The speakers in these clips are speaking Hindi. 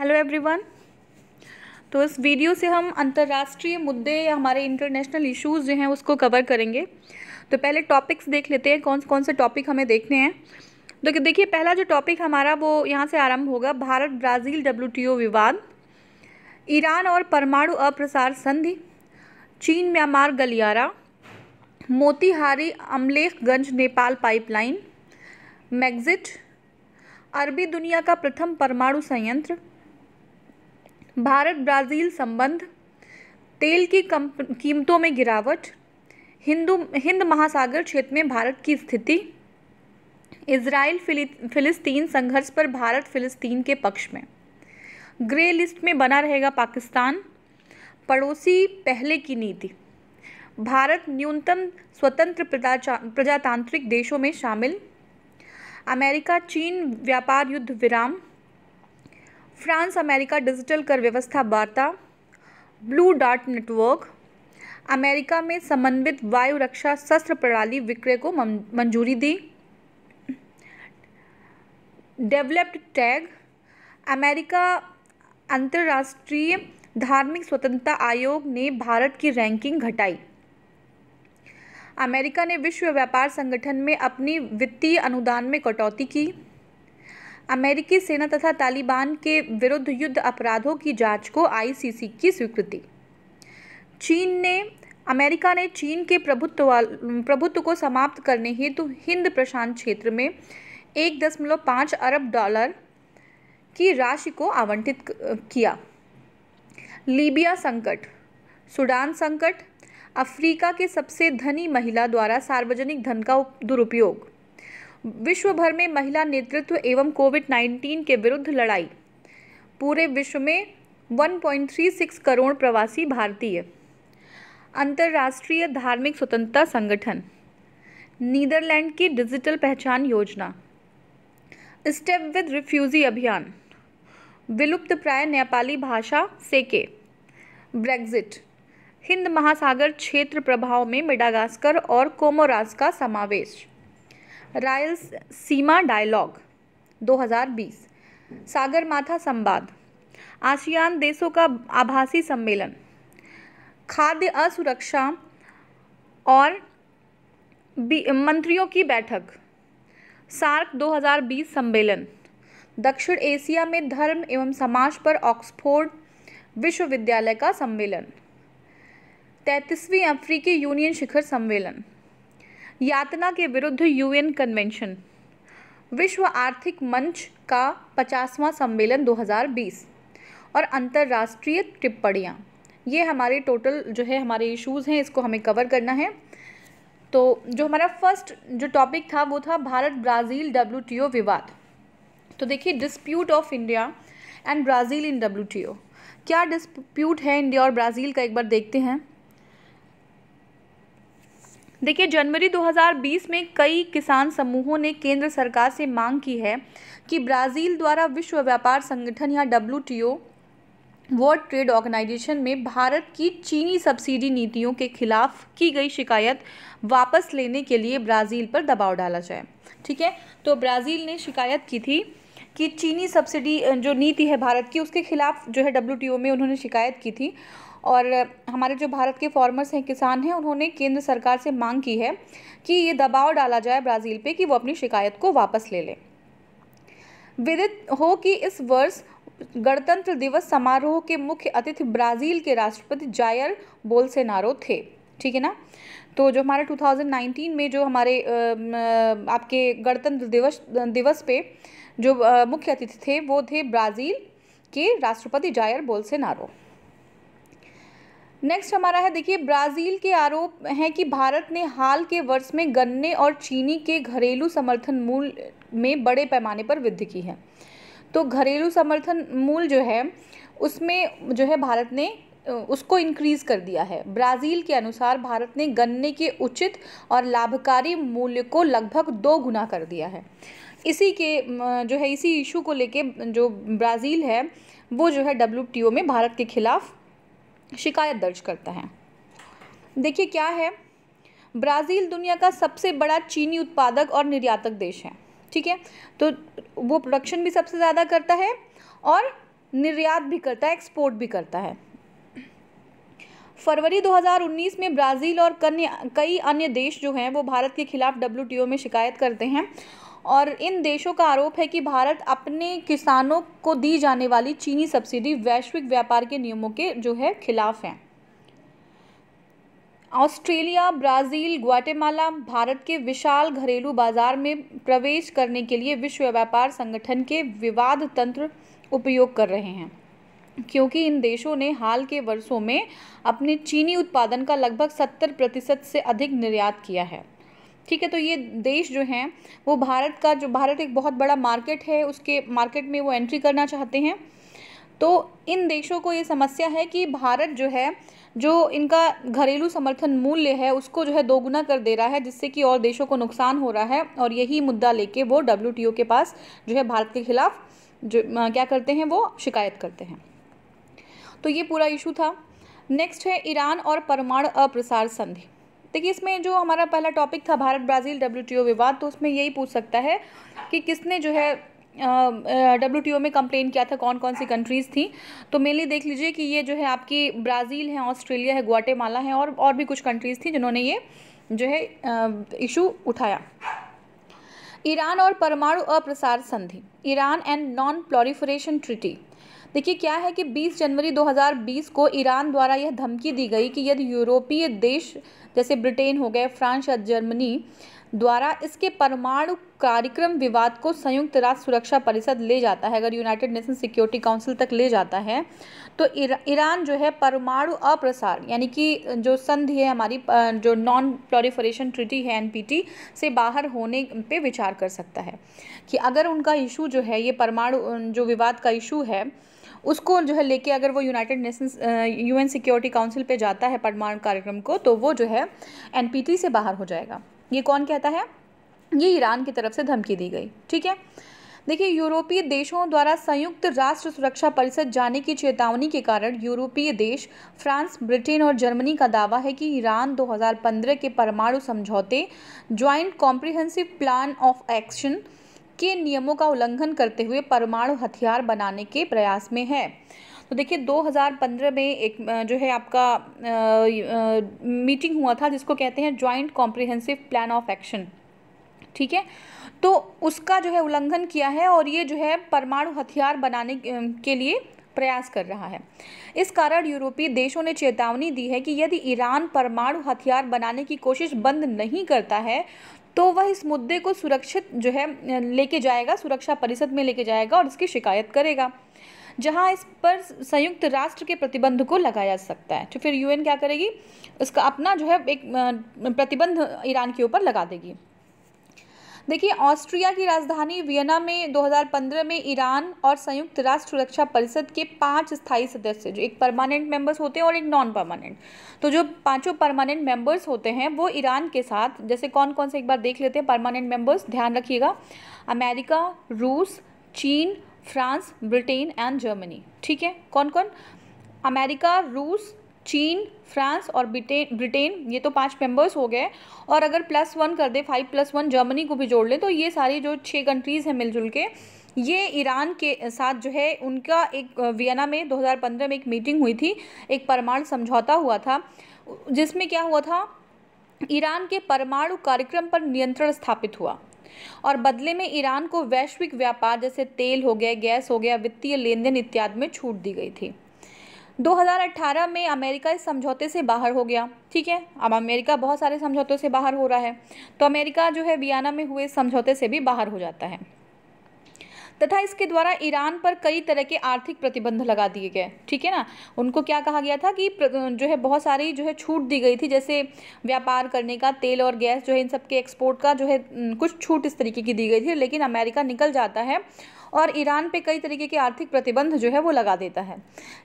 हेलो एवरीवन तो इस वीडियो से हम अंतर्राष्ट्रीय मुद्दे या हमारे इंटरनेशनल इश्यूज जो हैं उसको कवर करेंगे तो पहले टॉपिक्स देख लेते हैं कौन कौन से टॉपिक हमें देखने हैं तो देखिए पहला जो टॉपिक हमारा वो यहाँ से आरंभ होगा भारत ब्राज़ील डब्ल्यू विवाद ईरान और परमाणु अप्रसार संधि चीन म्यांमार गलियारा मोतीहारी अमलेखगंज नेपाल पाइपलाइन मैग्जिट अरबी दुनिया का प्रथम परमाणु संयंत्र भारत ब्राज़ील संबंध तेल की कीमतों में गिरावट हिंदू हिंद महासागर क्षेत्र में भारत की स्थिति इसराइल फिलिस्तीन संघर्ष पर भारत फिलिस्तीन के पक्ष में ग्रे लिस्ट में बना रहेगा पाकिस्तान पड़ोसी पहले की नीति भारत न्यूनतम स्वतंत्र प्रजातांत्रिक देशों में शामिल अमेरिका चीन व्यापार युद्ध विराम फ्रांस अमेरिका डिजिटल कर व्यवस्था वार्ता ब्लू डार्ट नेटवर्क अमेरिका में समन्वित वायु रक्षा शस्त्र प्रणाली विक्रय को मंजूरी दी डेवलप्ड टैग अमेरिका अंतर्राष्ट्रीय धार्मिक स्वतंत्रता आयोग ने भारत की रैंकिंग घटाई अमेरिका ने विश्व व्यापार संगठन में अपनी वित्तीय अनुदान में कटौती की अमेरिकी सेना तथा तालिबान के विरुद्ध युद्ध अपराधों की जांच को आईसीसी की स्वीकृति चीन ने अमेरिका ने चीन के प्रभुत्व प्रभुत्व को समाप्त करने हेतु हिंद प्रशांत क्षेत्र में एक दशमलव पाँच अरब डॉलर की राशि को आवंटित किया लीबिया संकट सूडान संकट अफ्रीका के सबसे धनी महिला द्वारा सार्वजनिक धन का दुरुपयोग विश्व भर में महिला नेतृत्व एवं कोविड 19 के विरुद्ध लड़ाई पूरे विश्व में 1.36 करोड़ प्रवासी भारतीय अंतर्राष्ट्रीय धार्मिक स्वतंत्रता संगठन नीदरलैंड की डिजिटल पहचान योजना स्टेप विद रिफ्यूजी अभियान विलुप्त प्राय नेपाली भाषा सेके ब्रेग्जिट हिंद महासागर क्षेत्र प्रभाव में मेडागास्कर और कोमोराज का समावेश रायल्स सीमा डायलॉग 2020 सागरमाथा संवाद आसियान देशों का आभासी सम्मेलन खाद्य असुरक्षा और मंत्रियों की बैठक सार्क 2020 सम्मेलन दक्षिण एशिया में धर्म एवं समाज पर ऑक्सफोर्ड विश्वविद्यालय का सम्मेलन तैतीसवीं अफ्रीकी यूनियन शिखर सम्मेलन यातना के विरुद्ध यूएन कन्वेंशन विश्व आर्थिक मंच का पचासवां सम्मेलन 2020 और अंतर्राष्ट्रीय टिप्पणियाँ ये हमारे टोटल जो है हमारे इश्यूज़ हैं इसको हमें कवर करना है तो जो हमारा फर्स्ट जो टॉपिक था वो था भारत ब्राज़ील डब्ल्यू विवाद तो देखिए dispute of India and Brazil in W क्या डिस्प्यूट है इंडिया और ब्राज़ील का एक बार देखते हैं देखिए जनवरी 2020 में कई किसान समूहों ने केंद्र सरकार से मांग की है कि ब्राज़ील द्वारा विश्व व्यापार संगठन या डब्ल्यू वर्ल्ड ट्रेड ऑर्गेनाइजेशन में भारत की चीनी सब्सिडी नीतियों के खिलाफ की गई शिकायत वापस लेने के लिए ब्राज़ील पर दबाव डाला जाए ठीक है तो ब्राज़ील ने शिकायत की थी कि चीनी सब्सिडी जो नीति है भारत की उसके खिलाफ जो है डब्ल्यू में उन्होंने शिकायत की थी और हमारे जो भारत के फार्मर्स हैं किसान हैं उन्होंने केंद्र सरकार से मांग की है कि ये दबाव डाला जाए ब्राज़ील पे कि वो अपनी शिकायत को वापस ले लें विदित हो कि इस वर्ष गणतंत्र दिवस समारोह के मुख्य अतिथि ब्राज़ील के राष्ट्रपति जायर बोलसेनारो थे ठीक है ना तो जो हमारे 2019 में जो हमारे आपके गणतंत्र दिवस दिवस पे जो मुख्य अतिथि थे वो थे ब्राज़ील के राष्ट्रपति जायर बोलसेनारो नेक्स्ट हमारा है देखिए ब्राज़ील के आरोप हैं कि भारत ने हाल के वर्ष में गन्ने और चीनी के घरेलू समर्थन मूल्य में बड़े पैमाने पर वृद्धि की है तो घरेलू समर्थन मूल्य जो है उसमें जो है भारत ने उसको इंक्रीज़ कर दिया है ब्राज़ील के अनुसार भारत ने गन्ने के उचित और लाभकारी मूल्य को लगभग दो गुना कर दिया है इसी के जो है इसी इशू को लेके जो ब्राज़ील है वो जो है डब्ल्यू में भारत के खिलाफ शिकायत दर्ज करता है देखिए क्या है ब्राज़ील दुनिया का सबसे बड़ा चीनी उत्पादक और निर्यातक देश है ठीक है तो वो प्रोडक्शन भी सबसे ज़्यादा करता है और निर्यात भी करता है एक्सपोर्ट भी करता है फरवरी 2019 में ब्राज़ील और कन्या कई अन्य देश जो हैं वो भारत के खिलाफ डब्ल्यू में शिकायत करते हैं और इन देशों का आरोप है कि भारत अपने किसानों को दी जाने वाली चीनी सब्सिडी वैश्विक व्यापार के नियमों के जो है खिलाफ हैं ऑस्ट्रेलिया ब्राज़ील ग्वाटेमाला भारत के विशाल घरेलू बाजार में प्रवेश करने के लिए विश्व व्यापार संगठन के विवाद तंत्र उपयोग कर रहे हैं क्योंकि इन देशों ने हाल के वर्षों में अपने चीनी उत्पादन का लगभग 70 प्रतिशत से अधिक निर्यात किया है ठीक है तो ये देश जो हैं वो भारत का जो भारत एक बहुत बड़ा मार्केट है उसके मार्केट में वो एंट्री करना चाहते हैं तो इन देशों को ये समस्या है कि भारत जो है जो इनका घरेलू समर्थन मूल्य है उसको जो है दोगुना कर दे रहा है जिससे कि और देशों को नुकसान हो रहा है और यही मुद्दा लेके वो डब्ल्यू के पास जो है भारत के ख़िलाफ़ जो क्या करते हैं वो शिकायत करते हैं तो ये पूरा इशू था नेक्स्ट है ईरान और परमाणु अप्रसार संधि देखिए इसमें जो हमारा पहला टॉपिक था भारत ब्राज़ील डब्ल्यू विवाद तो उसमें यही पूछ सकता है कि किसने जो है डब्ल्यू uh, में कंप्लेन किया था कौन कौन सी कंट्रीज़ थी तो मेनली देख लीजिए कि ये जो है आपकी ब्राज़ील है ऑस्ट्रेलिया है ग्वाटेमाला है और और भी कुछ कंट्रीज़ थी जिन्होंने ये जो है इशू उठाया ईरान और परमाणु अप्रसार संधि Iran and non proliferation treaty देखिए क्या है कि 20 जनवरी 2020 को ईरान द्वारा यह धमकी दी गई कि यदि यूरोपीय देश जैसे ब्रिटेन हो गए फ्रांस या जर्मनी द्वारा इसके परमाणु कार्यक्रम विवाद को संयुक्त राष्ट्र सुरक्षा परिषद ले जाता है अगर यूनाइटेड नेशन सिक्योरिटी काउंसिल तक ले जाता है तो ईरान जो है परमाणु अप्रसार यानी कि जो संधि है हमारी जो नॉन प्लोरिफरेशन ट्रिटी है एनपीटी से बाहर होने पे विचार कर सकता है कि अगर उनका इशू जो है ये परमाणु जो विवाद का इशू है उसको जो है लेके अगर वो United Nations UN security council पे जाता है परमाणु कार्यक्रम को तो वो जो है एनपीटी से बाहर हो जाएगा ये कौन कहता है ये ईरान की तरफ से धमकी दी गई ठीक है देखिए यूरोपीय देशों द्वारा संयुक्त राष्ट्र सुरक्षा परिषद जाने की चेतावनी के कारण यूरोपीय देश फ्रांस ब्रिटेन और जर्मनी का दावा है कि ईरान 2015 के परमाणु समझौते joint comprehensive plan of action के नियमों का उल्लंघन करते हुए परमाणु हथियार बनाने के प्रयास में है तो देखिए 2015 में एक जो है आपका आ, आ, मीटिंग हुआ था जिसको कहते हैं joint comprehensive plan of action ठीक है तो उसका जो है उल्लंघन किया है और ये जो है परमाणु हथियार बनाने के लिए प्रयास कर रहा है इस कारण यूरोपीय देशों ने चेतावनी दी है कि यदि ईरान परमाणु हथियार बनाने की कोशिश बंद नहीं करता है तो वह इस मुद्दे को सुरक्षित जो है लेके जाएगा सुरक्षा परिषद में लेके जाएगा और इसकी शिकायत करेगा जहां इस पर संयुक्त राष्ट्र के प्रतिबंध को लगाया जा सकता है तो फिर यूएन क्या करेगी इसका अपना जो है एक प्रतिबंध ईरान के ऊपर लगा देगी देखिए ऑस्ट्रिया की राजधानी वियना में 2015 में ईरान और संयुक्त राष्ट्र सुरक्षा परिषद के पांच स्थायी सदस्य जो एक परमानेंट मेंबर्स होते हैं और एक नॉन परमानेंट तो जो पांचों परमानेंट मेंबर्स होते हैं वो ईरान के साथ जैसे कौन कौन से एक बार देख लेते हैं परमानेंट मेंबर्स ध्यान रखिएगा अमेरिका रूस चीन फ्रांस ब्रिटेन एंड जर्मनी ठीक है कौन कौन अमेरिका रूस चीन फ्रांस और ब्रिटेन ब्रिटेन ये तो पांच मेंबर्स हो गए और अगर प्लस वन कर दे फाइव प्लस वन जर्मनी को भी जोड़ लें तो ये सारी जो छः कंट्रीज़ हैं मिलजुल के ये ईरान के साथ जो है उनका एक वियना में 2015 में एक मीटिंग हुई थी एक परमाणु समझौता हुआ था जिसमें क्या हुआ था ईरान के परमाणु कार्यक्रम पर नियंत्रण स्थापित हुआ और बदले में ईरान को वैश्विक व्यापार जैसे तेल हो गया गैस हो गया वित्तीय लेन देन इत्यादि में छूट दी गई थी 2018 में अमेरिका इस समझौते से बाहर हो गया ठीक है अब अमेरिका बहुत सारे समझौतों से बाहर हो रहा है तो अमेरिका जो है वियना में हुए समझौते से भी बाहर हो जाता है तथा इसके द्वारा ईरान पर कई तरह के आर्थिक प्रतिबंध लगा दिए गए ठीक है ना उनको क्या कहा गया था कि जो है बहुत सारी जो है छूट दी गई थी जैसे व्यापार करने का तेल और गैस जो है इन सब के एक्सपोर्ट का जो है कुछ छूट इस तरीके की दी गई थी लेकिन अमेरिका निकल जाता है और ईरान पे कई तरीके के आर्थिक प्रतिबंध जो है वो लगा देता है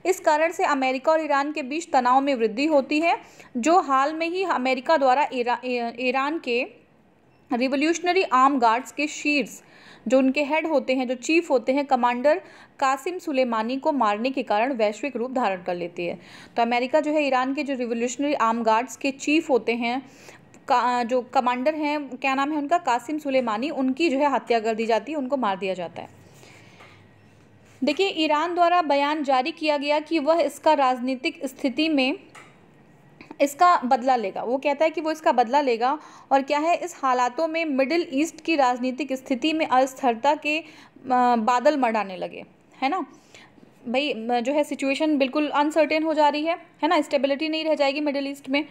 इस कारण से अमेरिका और ईरान के बीच तनाव में वृद्धि होती है जो हाल में ही अमेरिका द्वारा ईरान के रिवोल्यूशनरी आर्म गार्ड्स के शीर्ष जो उनके हेड होते हैं जो चीफ होते हैं कमांडर कासिम सुलेमानी को मारने के कारण वैश्विक रूप धारण कर लेती है तो अमेरिका जो है ईरान के जो रिवोल्यूशनरी आर्म गार्ड्स के चीफ होते हैं का जो कमांडर हैं क्या नाम है उनका कासिम सुलेमानी उनकी जो है हत्या कर दी जाती है उनको मार दिया जाता है देखिए ईरान द्वारा बयान जारी किया गया कि वह इसका राजनीतिक स्थिति में इसका बदला लेगा वो कहता है कि वो इसका बदला लेगा और क्या है इस हालातों में मिडिल ईस्ट की राजनीतिक स्थिति में अस्थिरता के बादल मडाने लगे है ना भाई जो है सिचुएशन बिल्कुल अनसर्टेन हो जा रही है है ना स्टेबिलिटी नहीं रह जाएगी मिडिल ईस्ट में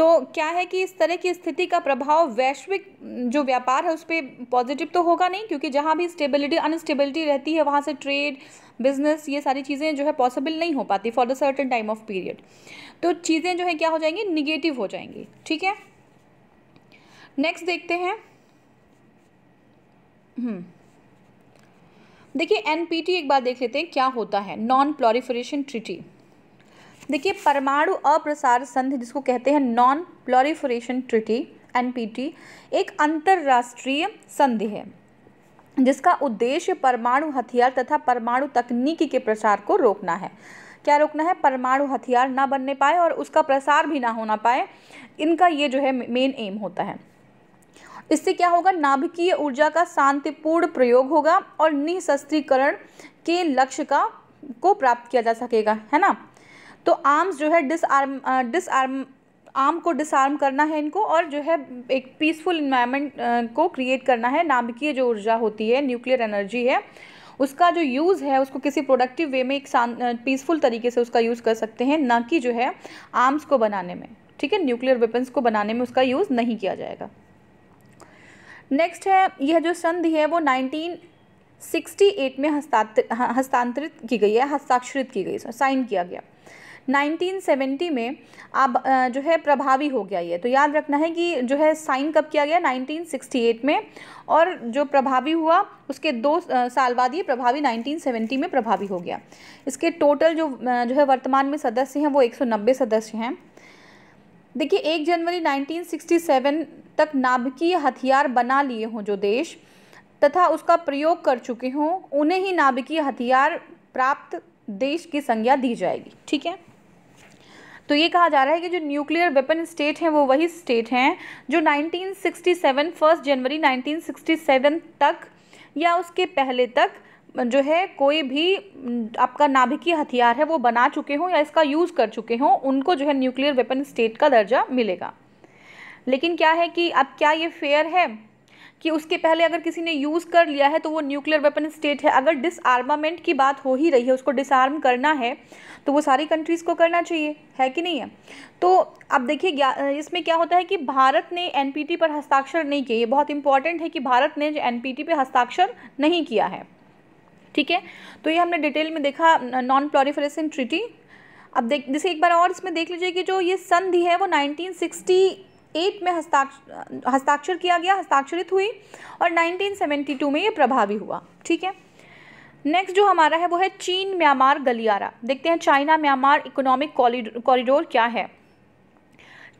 तो क्या है कि इस तरह की स्थिति का प्रभाव वैश्विक जो व्यापार है उस पर पॉजिटिव तो होगा नहीं क्योंकि जहाँ भी स्टेबिलिटी अनस्टेबिलिटी रहती है वहाँ से ट्रेड बिजनेस ये सारी चीज़ें जो है पॉसिबल नहीं हो पाती for the certain time of period तो चीज़ें जो है क्या हो जाएंगी निगेटिव हो जाएंगी ठीक है नेक्स्ट देखते हैं हम्म। देखिए एनपीटी एक बार देख लेते हैं क्या होता है नॉन प्लोरिफरेशन ट्रिटी देखिए परमाणु अप्रसार संधि जिसको कहते हैं नॉन प्लोरिफोरेशन ट्रिटी एन एक अंतर्राष्ट्रीय संधि है जिसका उद्देश्य परमाणु हथियार तथा परमाणु तकनीकी के प्रसार को रोकना है क्या रोकना है परमाणु हथियार ना बनने पाए और उसका प्रसार भी ना होना पाए इनका ये जो है मेन एम होता है इससे क्या होगा नाभिकीय ऊर्जा का शांतिपूर्ण प्रयोग होगा और निःशस्त्रीकरण के लक्ष्य का को प्राप्त किया जा सकेगा है ना तो आर्म्स जो है डिसआर्म डिसआर्म आर्म को डिसआर्म करना है इनको और जो है एक पीसफुल इन्वायरमेंट uh, को क्रिएट करना है नाभिकीय जो ऊर्जा होती है न्यूक्लियर एनर्जी है उसका जो यूज़ है उसको किसी प्रोडक्टिव वे में एक पीसफुल uh, तरीके से उसका यूज़ कर सकते हैं ना कि जो है आर्म्स को बनाने में ठीक है न्यूक्लियर वेपन्स को बनाने में उसका यूज़ नहीं किया जाएगा नेक्स्ट है यह जो संधि है वो 1968 में हस्तांतरित की गई है हस्ताक्षरित की गई साइन किया गया 1970 में अब जो है प्रभावी हो गया ये तो याद रखना है कि जो है साइन कब किया गया 1968 में और जो प्रभावी हुआ उसके दो साल बाद ये प्रभावी 1970 में प्रभावी हो गया इसके टोटल जो जो है वर्तमान में सदस्य हैं वो 190 सदस्य हैं देखिए एक जनवरी 1967 तक नाभिकीय हथियार बना लिए हों जो देश तथा उसका प्रयोग कर चुके हों उन्हें ही नाभिकीय हथियार प्राप्त देश की संज्ञा दी जाएगी ठीक है तो ये कहा जा रहा है कि जो न्यूक्लियर वेपन स्टेट हैं वो वही स्टेट हैं जो 1967 फर्स्ट जनवरी 1967 तक या उसके पहले तक जो है कोई भी आपका नाभिकीय हथियार है वो बना चुके हों या इसका यूज़ कर चुके हों उनको जो है न्यूक्लियर वेपन स्टेट का दर्जा मिलेगा लेकिन क्या है कि अब क्या ये फेयर है कि उसके पहले अगर किसी ने यूज़ कर लिया है तो वो न्यूक्लियर वेपन स्टेट है अगर डिसआर्मामेंट की बात हो ही रही है उसको डिसआर्म करना है तो वो सारी कंट्रीज़ को करना चाहिए है कि नहीं है तो अब देखिए इसमें क्या होता है कि भारत ने एन पर हस्ताक्षर नहीं किए ये बहुत इंपॉर्टेंट है कि भारत ने एन पी पर हस्ताक्षर नहीं किया है ठीक है तो ये हमने डिटेल में देखा नॉन प्लोरीफरेसन ट्रिटी अब देख जैसे एक बार और इसमें देख लीजिए कि जो ये संधि है वो एट में हस्ताक्षर हस्ताक्षर किया गया हस्ताक्षरित हुई और 1972 में ये प्रभावी हुआ ठीक है नेक्स्ट जो हमारा है वो है चीन म्यांमार गलियारा देखते हैं चाइना म्यांमार इकोनॉमिक कॉरिडोर क्या है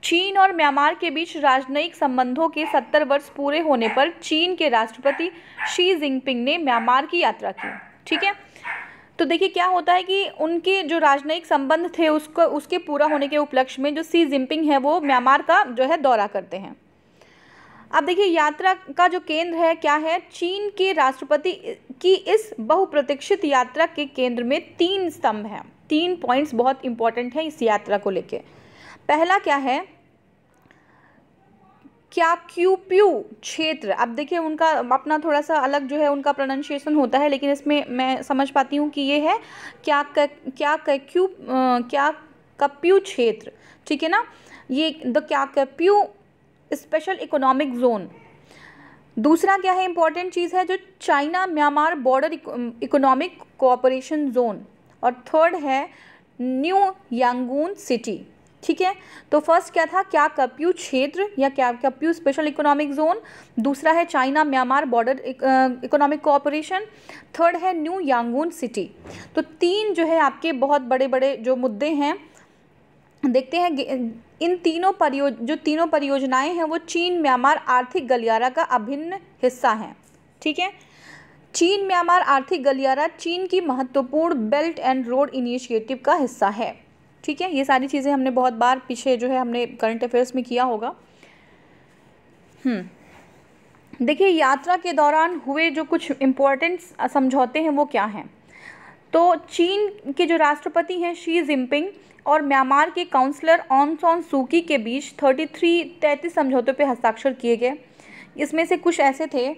चीन और म्यांमार के बीच राजनयिक संबंधों के सत्तर वर्ष पूरे होने पर चीन के राष्ट्रपति शी जिनपिंग ने म्यांमार की यात्रा की ठीक है तो देखिए क्या होता है कि उनके जो राजनयिक संबंध थे उसको उसके पूरा होने के उपलक्ष्य में जो सी जिनपिंग है वो म्यांमार का जो है दौरा करते हैं अब देखिए यात्रा का जो केंद्र है क्या है चीन के राष्ट्रपति की इस बहुप्रतीक्षित यात्रा के केंद्र में तीन स्तंभ हैं तीन पॉइंट्स बहुत इंपॉर्टेंट हैं इस यात्रा को लेके पहला क्या है क्या क्यूप्यू क्षेत्र अब देखिए उनका अपना थोड़ा सा अलग जो है उनका प्रोनाउंसिएशन होता है लेकिन इसमें मैं समझ पाती हूँ कि ये है क्या क, क्या क्यू क्या कप्यू क्षेत्र ठीक है ना ये द क्या कप्यू स्पेशल इकोनॉमिक जोन दूसरा क्या है इंपॉर्टेंट चीज़ है जो China Myanmar border economic cooperation zone और थर्ड है न्यू यांगून सिटी ठीक है तो फर्स्ट क्या था क्या कप्यू क्षेत्र या क्या कप्यू स्पेशल इकोनॉमिक जोन दूसरा है China Myanmar border economic cooperation third है न्यू यांगून सिटी तो तीन जो है आपके बहुत बड़े बड़े जो मुद्दे हैं देखते हैं इन तीनों परियोज जो तीनों परियोजनाएं हैं वो चीन म्यांमार आर्थिक गलियारा का अभिन्न हिस्सा हैं ठीक है चीन म्यांमार आर्थिक गलियारा चीन की महत्वपूर्ण बेल्ट एंड रोड इनिशिएटिव का हिस्सा है ठीक है ये सारी चीज़ें हमने बहुत बार पीछे जो है हमने करंट अफेयर्स में किया होगा हम्म, देखिए यात्रा के दौरान हुए जो कुछ इम्पोर्टेंट समझौते हैं वो क्या हैं तो चीन के जो राष्ट्रपति हैं शी जिनपिंग और म्यांमार के काउंसलर ऑन सॉन सूकी के बीच 33 तैंतीस समझौतों पर हस्ताक्षर किए गए इसमें से कुछ ऐसे थे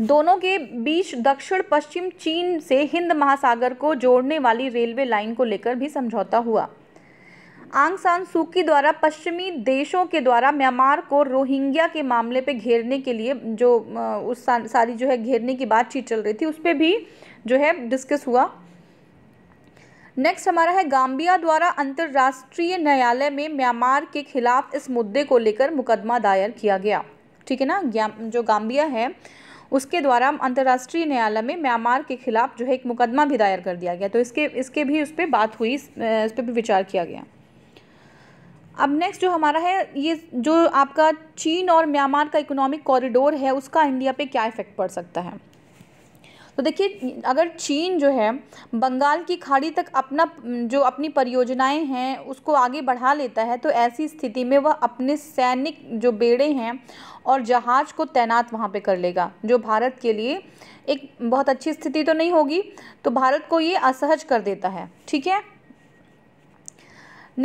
दोनों के बीच दक्षिण पश्चिम चीन से हिंद महासागर को जोड़ने वाली रेलवे लाइन को लेकर भी समझौता हुआ आंग सान सूकी द्वारा पश्चिमी देशों के द्वारा म्यांमार को रोहिंग्या के मामले पे घेरने के लिए जो उस सारी जो है घेरने की बातचीत चल रही थी उस पर भी जो है डिस्कस हुआ नेक्स्ट हमारा है गाम्बिया द्वारा अंतर्राष्ट्रीय न्यायालय में म्यांमार के खिलाफ इस मुद्दे को लेकर मुकदमा दायर किया गया ठीक है ना जो गाम्बिया है उसके द्वारा अंतर्राष्ट्रीय न्यायालय में म्यांमार के खिलाफ जो है एक मुकदमा भी दायर कर दिया गया तो इसके इसके भी उस पर बात हुई इस पर भी विचार किया गया अब नेक्स्ट जो हमारा है ये जो आपका चीन और म्यांमार का इकोनॉमिक कॉरिडोर है उसका इंडिया पे क्या इफेक्ट पड़ सकता है तो देखिए अगर चीन जो है बंगाल की खाड़ी तक अपना जो अपनी परियोजनाएं हैं उसको आगे बढ़ा लेता है तो ऐसी स्थिति में वह अपने सैनिक जो बेड़े हैं और जहाज़ को तैनात वहाँ पे कर लेगा जो भारत के लिए एक बहुत अच्छी स्थिति तो नहीं होगी तो भारत को ये असहज कर देता है ठीक है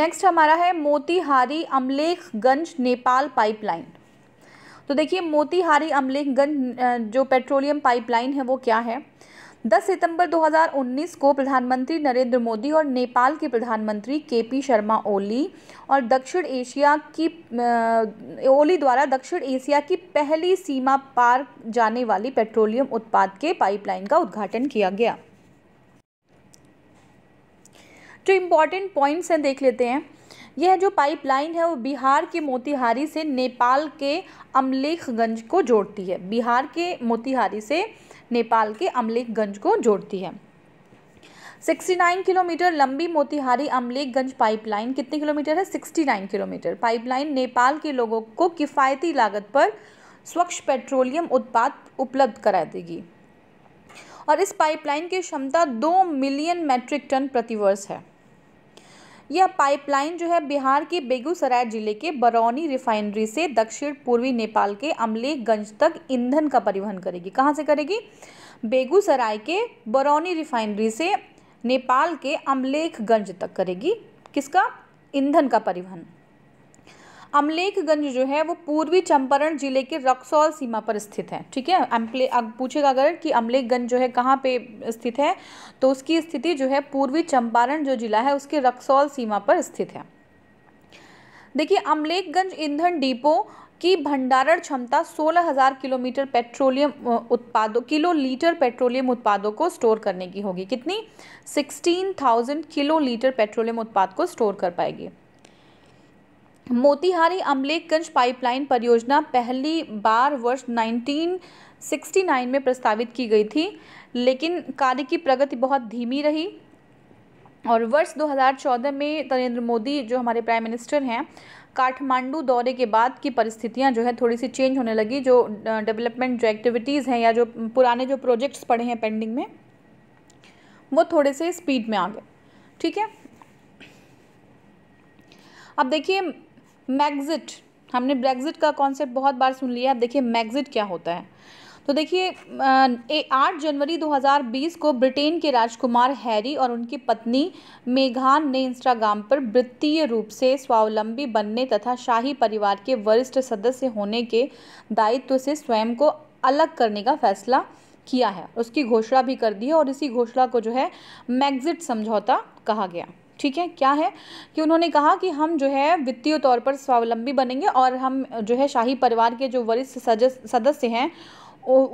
नेक्स्ट हमारा है मोतीहारी अमलेखगंज नेपाल पाइपलाइन तो देखिए मोतीहारी अमलेखगंज जो पेट्रोलियम पाइपलाइन है वो क्या है 10 सितंबर 2019 को प्रधानमंत्री नरेंद्र मोदी और नेपाल के प्रधानमंत्री केपी शर्मा ओली और दक्षिण एशिया की ओली द्वारा दक्षिण एशिया की पहली सीमा पार जाने वाली पेट्रोलियम उत्पाद के पाइपलाइन का उद्घाटन किया गया जो इम्पॉर्टेंट पॉइंट्स हैं देख लेते हैं यह जो पाइपलाइन है वो बिहार के मोतिहारी से नेपाल के अमलेखगंज को जोड़ती है बिहार के मोतिहारी से नेपाल के अमलेखगंज को जोड़ती है 69 किलोमीटर लंबी मोतिहारी अमलेखगंज पाइपलाइन कितने किलोमीटर है 69 किलोमीटर पाइपलाइन नेपाल के लोगों को किफ़ायती लागत पर स्वच्छ पेट्रोलियम उत्पाद उपलब्ध करा देगी और इस पाइपलाइन की क्षमता दो मिलियन मैट्रिक टन प्रतिवर्ष है यह पाइपलाइन जो है बिहार के बेगूसराय जिले के बरौनी रिफाइनरी से दक्षिण पूर्वी नेपाल के अमलेखगंज तक ईंधन का परिवहन करेगी कहाँ से करेगी बेगूसराय के बरौनी रिफाइनरी से नेपाल के अमलेखगंज तक करेगी किसका ईंधन का परिवहन अमलेखगंज जो है वो पूर्वी चंपारण जिले के रक्सौल सीमा पर स्थित है ठीक है पूछेगा अगर कि अमलेखगंज जो है कहाँ पे स्थित है तो उसकी स्थिति जो है पूर्वी चंपारण जो जिला है उसके रक्सौल सीमा पर स्थित है देखिए अमलेखगंज ईंधन डिपो की भंडारण क्षमता 16,000 किलोमीटर पेट्रोलियम उत्पादों किलो लीटर पेट्रोलियम उत्पादों को स्टोर करने की होगी कितनी 16,000 किलो लीटर पेट्रोलियम उत्पाद को स्टोर कर पाएगी मोतिहारी अमलेखगंज पाइपलाइन परियोजना पहली बार वर्ष 1969 में प्रस्तावित की गई थी लेकिन कार्य की प्रगति बहुत धीमी रही और वर्ष 2014 में नरेंद्र मोदी जो हमारे प्राइम मिनिस्टर हैं काठमांडू दौरे के बाद की परिस्थितियां जो है थोड़ी सी चेंज होने लगी जो डेवलपमेंट जो एक्टिविटीज़ हैं या जो पुराने जो प्रोजेक्ट्स पड़े हैं पेंडिंग में वो थोड़े से स्पीड में आ गए ठीक है अब देखिए मैग्जिट हमने ब्रेग्जिट का कॉन्सेप्ट बहुत बार सुन लिया अब देखिए मैग्जिट क्या होता है तो देखिए आठ जनवरी 2020 को ब्रिटेन के राजकुमार हैरी और उनकी पत्नी मेघान ने इंस्टाग्राम पर वित्तीय रूप से स्वावलंबी बनने तथा शाही परिवार के वरिष्ठ सदस्य होने के दायित्व से स्वयं को अलग करने का फैसला किया है उसकी घोषणा भी कर दी है और इसी घोषणा को जो है मैग्जिट समझौता कहा गया ठीक है क्या है कि उन्होंने कहा कि हम जो है वित्तीय तौर पर स्वावलंबी बनेंगे और हम जो है शाही परिवार के जो वरिष्ठ सदस्य हैं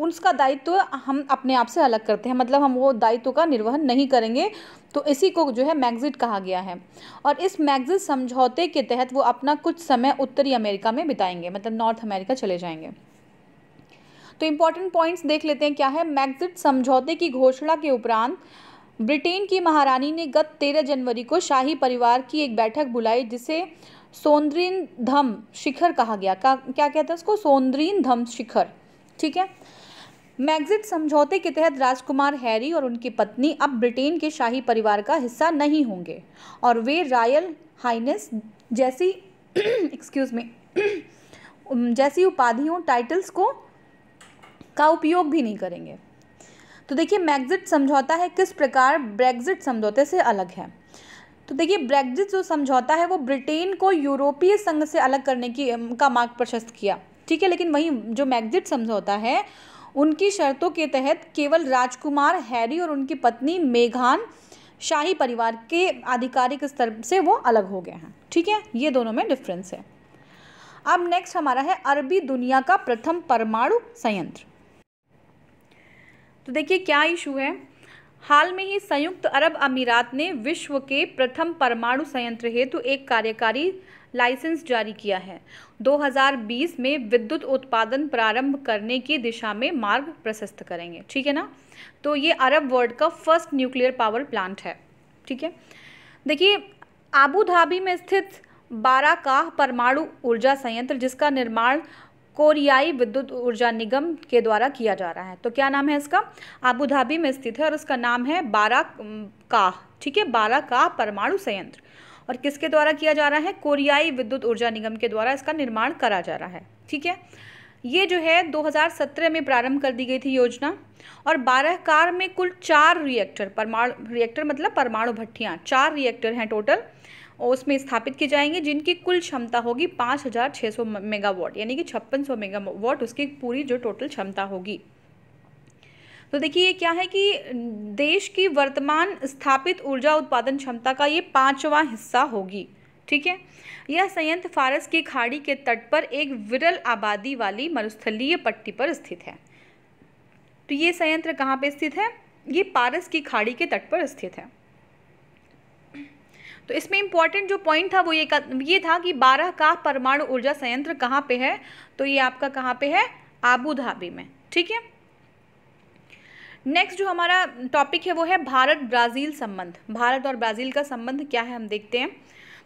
उसका दायित्व हम अपने आप से अलग करते हैं मतलब हम वो दायित्व का निर्वहन नहीं करेंगे तो इसी को जो है मैग्जिट कहा गया है और इस मैग्जिट समझौते के तहत वो अपना कुछ समय उत्तरी अमेरिका में बिताएंगे मतलब नॉर्थ अमेरिका चले जाएंगे तो इम्पॉर्टेंट पॉइंट्स देख लेते हैं क्या है मैग्जिट समझौते की घोषणा के उपरांत ब्रिटेन की महारानी ने गत तेरह जनवरी को शाही परिवार की एक बैठक बुलाई जिसे सोंद्रीन धम शिखर कहा गया का, क्या कहते हैं उसको सोंद्रीन धम शिखर ठीक है मैग्जिट समझौते के तहत राजकुमार हैरी और उनकी पत्नी अब ब्रिटेन के शाही परिवार का हिस्सा नहीं होंगे और वे रॉयल हाइनेस जैसी एक्सक्यूज में जैसी उपाधियों टाइटल्स को का उपयोग भी नहीं करेंगे तो देखिए मैग्जिट समझौता है किस प्रकार ब्रेग्जिट समझौते से अलग है तो देखिए ब्रेग्जिट जो समझौता है वो ब्रिटेन को यूरोपीय संघ से अलग करने की का मार्ग प्रशस्त किया ठीक है लेकिन वहीं जो मैग्जिट समझौता है उनकी शर्तों के तहत केवल राजकुमार हैरी और उनकी पत्नी मेघान शाही परिवार के आधिकारिक स्तर से वो अलग हो गए हैं ठीक है ये दोनों में डिफरेंस है अब नेक्स्ट हमारा है अरबी दुनिया का प्रथम परमाणु संयंत्र तो देखिए क्या इशू है हाल में ही संयुक्त अरब अमीरात ने विश्व के प्रथम परमाणु संयंत्र हेतु एक कार्यकारी लाइसेंस जारी किया है 2020 में विद्युत उत्पादन प्रारंभ करने की दिशा में मार्ग प्रशस्त करेंगे ठीक है ना तो ये अरब वर्ल्ड का फर्स्ट न्यूक्लियर पावर प्लांट है ठीक है देखिए आबू धाबी में स्थित बाराकाह परमाणु ऊर्जा संयंत्र जिसका निर्माण कोरियाई विद्युत ऊर्जा निगम के द्वारा किया जा रहा है तो क्या नाम है इसका आबू धाबी में स्थित है और उसका नाम है बारा का ठीक है बारा का परमाणु संयंत्र और किसके द्वारा किया जा रहा है कोरियाई विद्युत ऊर्जा निगम के द्वारा इसका निर्माण करा जा रहा है ठीक है ये जो है 2017 में प्रारंभ कर दी गई थी योजना और बारह कार में कुल चार रिएक्टर परमाणु रिएक्टर मतलब परमाणु भट्टियाँ चार रिएक्टर हैं टोटल उसमें स्थापित की जाएंगी जिनकी कुल क्षमता होगी पाँच हज़ार छः सौ मेगावाट यानी कि छप्पन सौ मेगावाट उसकी पूरी जो टोटल क्षमता होगी तो देखिए ये क्या है कि देश की वर्तमान स्थापित ऊर्जा उत्पादन क्षमता का ये पाँचवा हिस्सा होगी ठीक है यह संयंत्र फारस की खाड़ी के तट पर एक विरल आबादी वाली मरुस्थलीय पट्टी पर स्थित है तो ये संयंत्र कहाँ पे स्थित है ये पारस की खाड़ी के तट पर स्थित है तो इसमें इम्पॉर्टेंट जो पॉइंट था वो ये ये था कि बारह का परमाणु ऊर्जा संयंत्र कहाँ पे है तो ये आपका कहाँ पे है आबू धाबी में ठीक है नेक्स्ट जो हमारा टॉपिक है वो है भारत ब्राज़ील संबंध भारत और ब्राज़ील का संबंध क्या है हम देखते हैं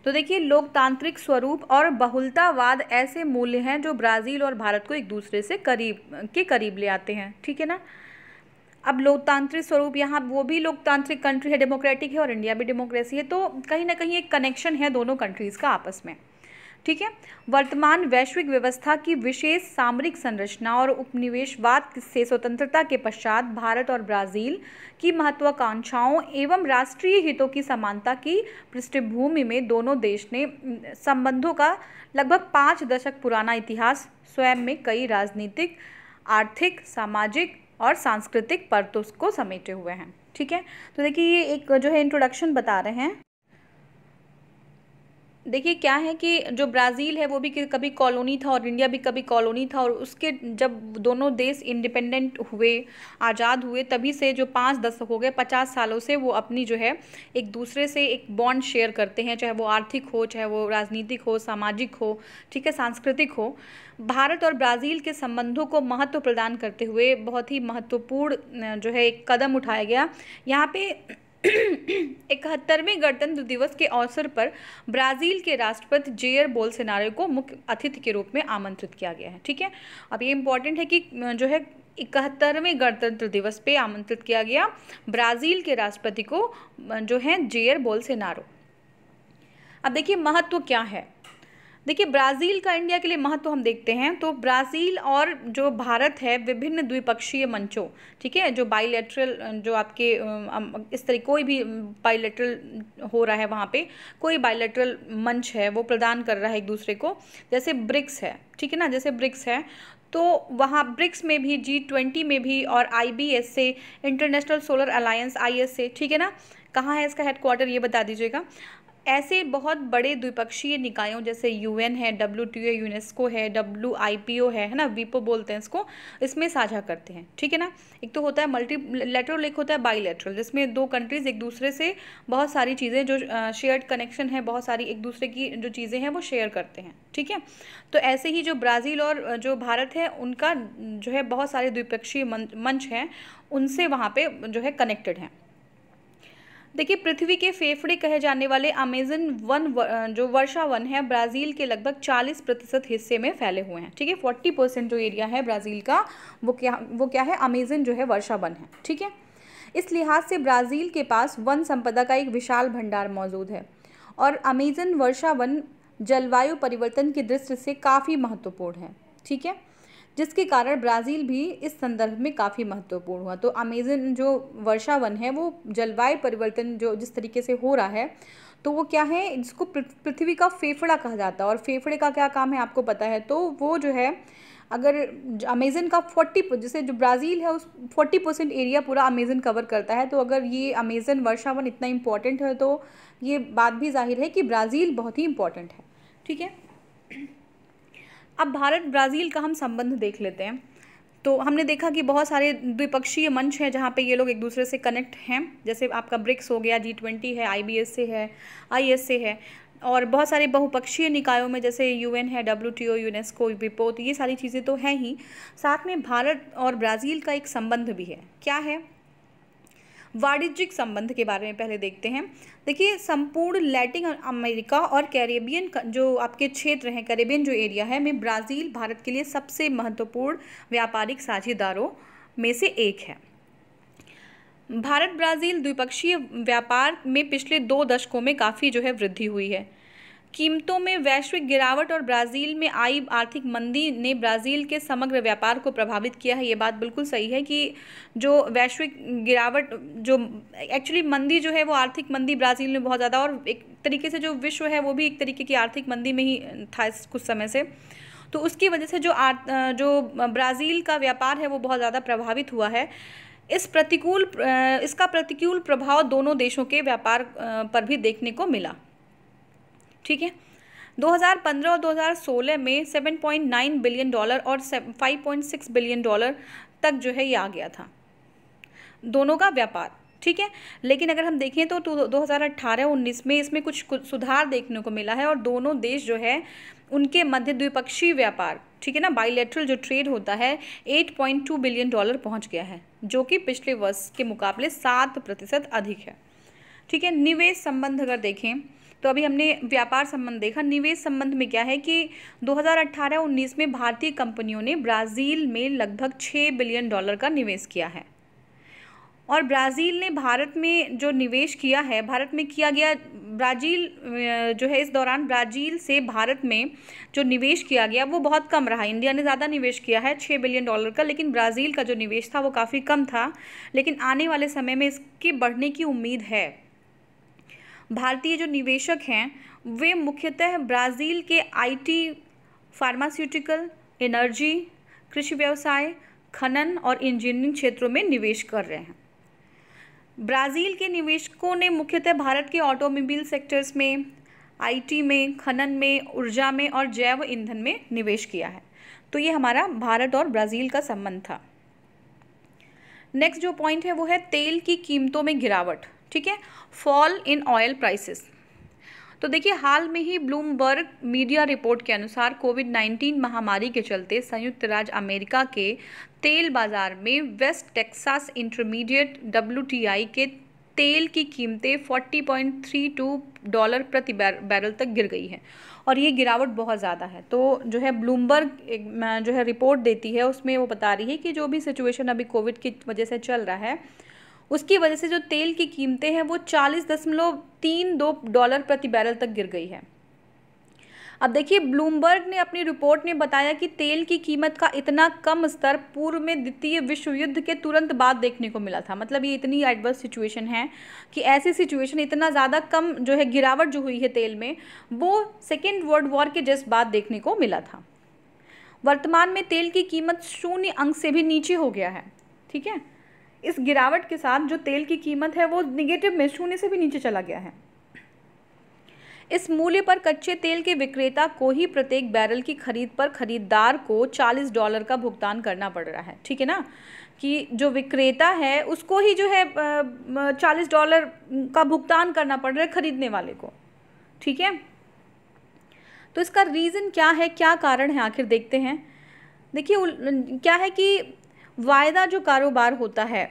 तो देखिए लोकतांत्रिक स्वरूप और बहुलतावाद ऐसे मूल्य हैं जो ब्राज़ील और भारत को एक दूसरे से करीब के करीब ले आते हैं ठीक है ना अब लोकतांत्रिक स्वरूप यहाँ वो भी लोकतांत्रिक कंट्री है डेमोक्रेटिक है और इंडिया भी डेमोक्रेसी है तो कहीं ना कहीं एक कनेक्शन है दोनों कंट्रीज़ का आपस में ठीक है वर्तमान वैश्विक व्यवस्था की विशेष सामरिक संरचना और उपनिवेशवाद से स्वतंत्रता के पश्चात भारत और ब्राज़ील की महत्वाकांक्षाओं एवं राष्ट्रीय हितों की समानता की पृष्ठभूमि में दोनों देश ने संबंधों का लगभग पाँच दशक पुराना इतिहास स्वयं में कई राजनीतिक आर्थिक सामाजिक और सांस्कृतिक परतों को समेटे हुए हैं ठीक है तो देखिए ये एक जो है इंट्रोडक्शन बता रहे हैं देखिए क्या है कि जो ब्राज़ील है वो भी कभी कॉलोनी था और इंडिया भी कभी कॉलोनी था और उसके जब दोनों देश इंडिपेंडेंट हुए आज़ाद हुए तभी से जो पाँच दशक हो गए पचास सालों से वो अपनी जो है एक दूसरे से एक बॉन्ड शेयर करते हैं चाहे वो आर्थिक हो चाहे वो राजनीतिक हो सामाजिक हो ठीक है सांस्कृतिक हो भारत और ब्राज़ील के संबंधों को महत्व प्रदान करते हुए बहुत ही महत्वपूर्ण जो है एक कदम उठाया गया यहाँ पे इकहत्तरवें गणतंत्र दिवस के अवसर पर ब्राज़ील के राष्ट्रपति जेयर बोलसेनारो को मुख्य अतिथि के रूप में आमंत्रित किया गया है ठीक है अब ये इंपॉर्टेंट है कि जो है इकहत्तरवें गणतंत्र दिवस पे आमंत्रित किया गया ब्राज़ील के राष्ट्रपति को जो है जेयर बोलसेनारो अब देखिए महत्व क्या है देखिए ब्राज़ील का इंडिया के लिए महत्व हम देखते हैं तो ब्राज़ील और जो भारत है विभिन्न द्विपक्षीय मंचों ठीक है जो बाइलेट्रल जो आपके इस तरह कोई भी बाइलेट्रल हो रहा है वहाँ पे कोई बाइलेट्रल मंच है वो प्रदान कर रहा है एक दूसरे को जैसे ब्रिक्स है ठीक है ना जैसे ब्रिक्स है तो वहाँ ब्रिक्स में भी जी ट्वेंटी में भी और आई बी एस से international solar alliance I S से ठीक है ना कहाँ है इसका हेडक्वार्टर ये बता दीजिएगा ऐसे बहुत बड़े द्विपक्षीय निकायों जैसे यूएन है डब्ल्यू टी यूनेस्को है डब्ल्यू है है ना वीपो बोलते हैं इसको इसमें साझा करते हैं ठीक है ना एक तो होता है मल्टी लेटरल एक होता है लेटरल जिसमें दो कंट्रीज़ एक दूसरे से बहुत सारी चीज़ें जो शेयर्ड कनेक्शन है बहुत सारी एक दूसरे की जो चीज़ें हैं वो शेयर करते हैं ठीक है तो ऐसे ही जो ब्राज़ील और जो भारत है उनका जो है बहुत सारे द्विपक्षीय मंच हैं उनसे वहाँ पर जो है कनेक्टेड हैं देखिए पृथ्वी के फेफड़े कहे जाने वाले अमेजन वन जो वर्षा वन है ब्राज़ील के लगभग 40 प्रतिशत हिस्से में फैले हुए हैं ठीक है 40 परसेंट जो एरिया है ब्राज़ील का वो क्या वो क्या है अमेजन जो है वर्षा वन है ठीक है इस लिहाज से ब्राज़ील के पास वन संपदा का एक विशाल भंडार मौजूद है और अमेजन वर्षा वन जलवायु परिवर्तन की दृष्टि से काफ़ी महत्वपूर्ण है ठीक है जिसके कारण ब्राज़ील भी इस संदर्भ में काफ़ी महत्वपूर्ण हुआ तो अमेजन जो वर्षावन है वो जलवायु परिवर्तन जो जिस तरीके से हो रहा है तो वो क्या है इसको पृथ्वी का फेफड़ा कहा जाता है और फेफड़े का क्या काम है आपको पता है तो वो जो है अगर अमेजन का फोर्टी जैसे जो ब्राज़ील है उस फोर्टी परसेंट एरिया पूरा अमेजन कवर करता है तो अगर ये अमेजन वर्षावन इतना इम्पॉर्टेंट है तो ये बात भी जाहिर है कि ब्राज़ील बहुत ही इम्पॉर्टेंट है ठीक है अब भारत ब्राज़ील का हम संबंध देख लेते हैं तो हमने देखा कि बहुत सारे द्विपक्षीय मंच हैं जहाँ पे ये लोग एक दूसरे से कनेक्ट हैं जैसे आपका ब्रिक्स हो गया जी ट्वेंटी है आई से है आई से है और बहुत सारे बहुपक्षीय निकायों में जैसे यूएन है डब्ल्यू टी ओ यूनेस्को विपो तो ये सारी चीज़ें तो हैं ही साथ में भारत और ब्राज़ील का एक संबंध भी है क्या है वाणिज्यिक संबंध के बारे में पहले देखते हैं देखिए संपूर्ण लैटिन अमेरिका और कैरेबियन जो आपके क्षेत्र हैं कैरेबियन जो एरिया है में ब्राज़ील भारत के लिए सबसे महत्वपूर्ण व्यापारिक साझेदारों में से एक है भारत ब्राज़ील द्विपक्षीय व्यापार में पिछले दो दशकों में काफ़ी जो है वृद्धि हुई है कीमतों में वैश्विक गिरावट और ब्राज़ील में आई आर्थिक मंदी ने ब्राज़ील के समग्र व्यापार को प्रभावित किया है ये बात बिल्कुल सही है कि जो वैश्विक गिरावट जो एक्चुअली मंदी जो है वो आर्थिक मंदी ब्राज़ील में बहुत ज़्यादा और एक तरीके से जो विश्व है वो भी एक तरीके की आर्थिक मंदी में ही था कुछ समय से तो उसकी वजह से जो आर्थ जो ब्राज़ील का व्यापार है वो बहुत ज़्यादा प्रभावित हुआ है इस प्रतिकूल इसका प्रतिकूल प्रभाव दोनों देशों के व्यापार पर भी देखने को मिला ठीक है 2015 और 2016 में 7.9 बिलियन डॉलर और 5.6 बिलियन डॉलर तक जो है ये आ गया था दोनों का व्यापार ठीक है लेकिन अगर हम देखें तो 2018-19 में इसमें कुछ, सुधार देखने को मिला है और दोनों देश जो है उनके मध्य द्विपक्षीय व्यापार ठीक है ना बाइलेट्रल जो ट्रेड होता है 8.2 बिलियन डॉलर पहुंच गया है जो कि पिछले वर्ष के मुकाबले सात प्रतिशत अधिक है ठीक है निवेश संबंध अगर देखें तो अभी हमने व्यापार संबंध देखा निवेश संबंध में क्या है कि 2018-19 में भारतीय कंपनियों ने ब्राज़ील में लगभग छः बिलियन डॉलर का निवेश किया है और ब्राज़ील ने भारत में जो निवेश किया है भारत में किया गया ब्राज़ील जो है इस दौरान ब्राज़ील से भारत में जो निवेश किया गया वो बहुत कम रहा इंडिया ने ज़्यादा निवेश किया है छः बिलियन डॉलर का लेकिन ब्राज़ील का जो निवेश था वो काफ़ी कम था लेकिन आने वाले समय में इसके बढ़ने की उम्मीद है भारतीय जो निवेशक हैं वे मुख्यतः ब्राज़ील के आईटी फार्मास्यूटिकल एनर्जी कृषि व्यवसाय खनन और इंजीनियरिंग क्षेत्रों में निवेश कर रहे हैं ब्राज़ील के निवेशकों ने मुख्यतः भारत के ऑटोमोबाइल सेक्टर्स में आईटी में खनन में ऊर्जा में और जैव ईंधन में निवेश किया है तो ये हमारा भारत और ब्राज़ील का संबंध था नेक्स्ट जो पॉइंट है वो है तेल की कीमतों में गिरावट ठीक है फॉल इन ऑयल प्राइसेस तो देखिए हाल में ही ब्लूमबर्ग मीडिया रिपोर्ट के अनुसार कोविड 19 महामारी के चलते संयुक्त राज्य अमेरिका के तेल बाजार में वेस्ट टेक्सास इंटरमीडिएट डब्ल्यू के तेल की कीमतें 40.32 डॉलर प्रति बैरल तक गिर गई है और ये गिरावट बहुत ज़्यादा है तो जो है ब्लूमबर्ग जो है रिपोर्ट देती है उसमें वो बता रही है कि जो भी सिचुएशन अभी कोविड की वजह से चल रहा है उसकी वजह से जो तेल की कीमतें हैं वो चालीस दशमलव तीन दो डॉलर प्रति बैरल तक गिर गई है अब देखिए ब्लूमबर्ग ने अपनी रिपोर्ट में बताया कि तेल की कीमत का इतना कम स्तर पूर्व में द्वितीय विश्व युद्ध के तुरंत बाद देखने को मिला था मतलब ये इतनी एडवर्स सिचुएशन है कि ऐसी सिचुएशन इतना ज़्यादा कम जो है गिरावट जो हुई है तेल में वो सेकेंड वर्ल्ड वॉर के जस्ट बाद देखने को मिला था वर्तमान में तेल की कीमत शून्य अंक से भी नीचे हो गया है ठीक है इस गिरावट के साथ जो तेल की कीमत है वो निगेटिव में शून्य से भी नीचे चला गया है इस मूल्य पर कच्चे तेल के विक्रेता को ही प्रत्येक बैरल की खरीद पर खरीदार को 40 डॉलर का भुगतान करना पड़ रहा है ठीक है ना कि जो विक्रेता है उसको ही जो है 40 डॉलर का भुगतान करना पड़ रहा है खरीदने वाले को ठीक है तो इसका रीज़न क्या है क्या कारण है आखिर देखते हैं देखिए क्या है कि वायदा जो कारोबार होता है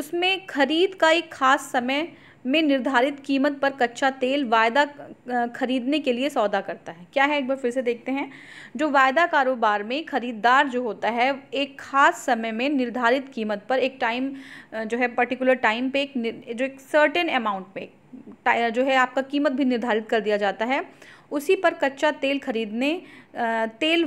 उसमें खरीद का एक खास समय में निर्धारित कीमत पर कच्चा तेल वायदा खरीदने के लिए सौदा करता है क्या है एक बार फिर से देखते हैं जो वायदा कारोबार में खरीदार जो होता है एक खास समय में निर्धारित कीमत पर एक टाइम जो है पर्टिकुलर टाइम पे एक जो एक सर्टेन अमाउंट पे जो है आपका कीमत भी निर्धारित कर दिया जाता है उसी पर कच्चा तेल खरीदने तेल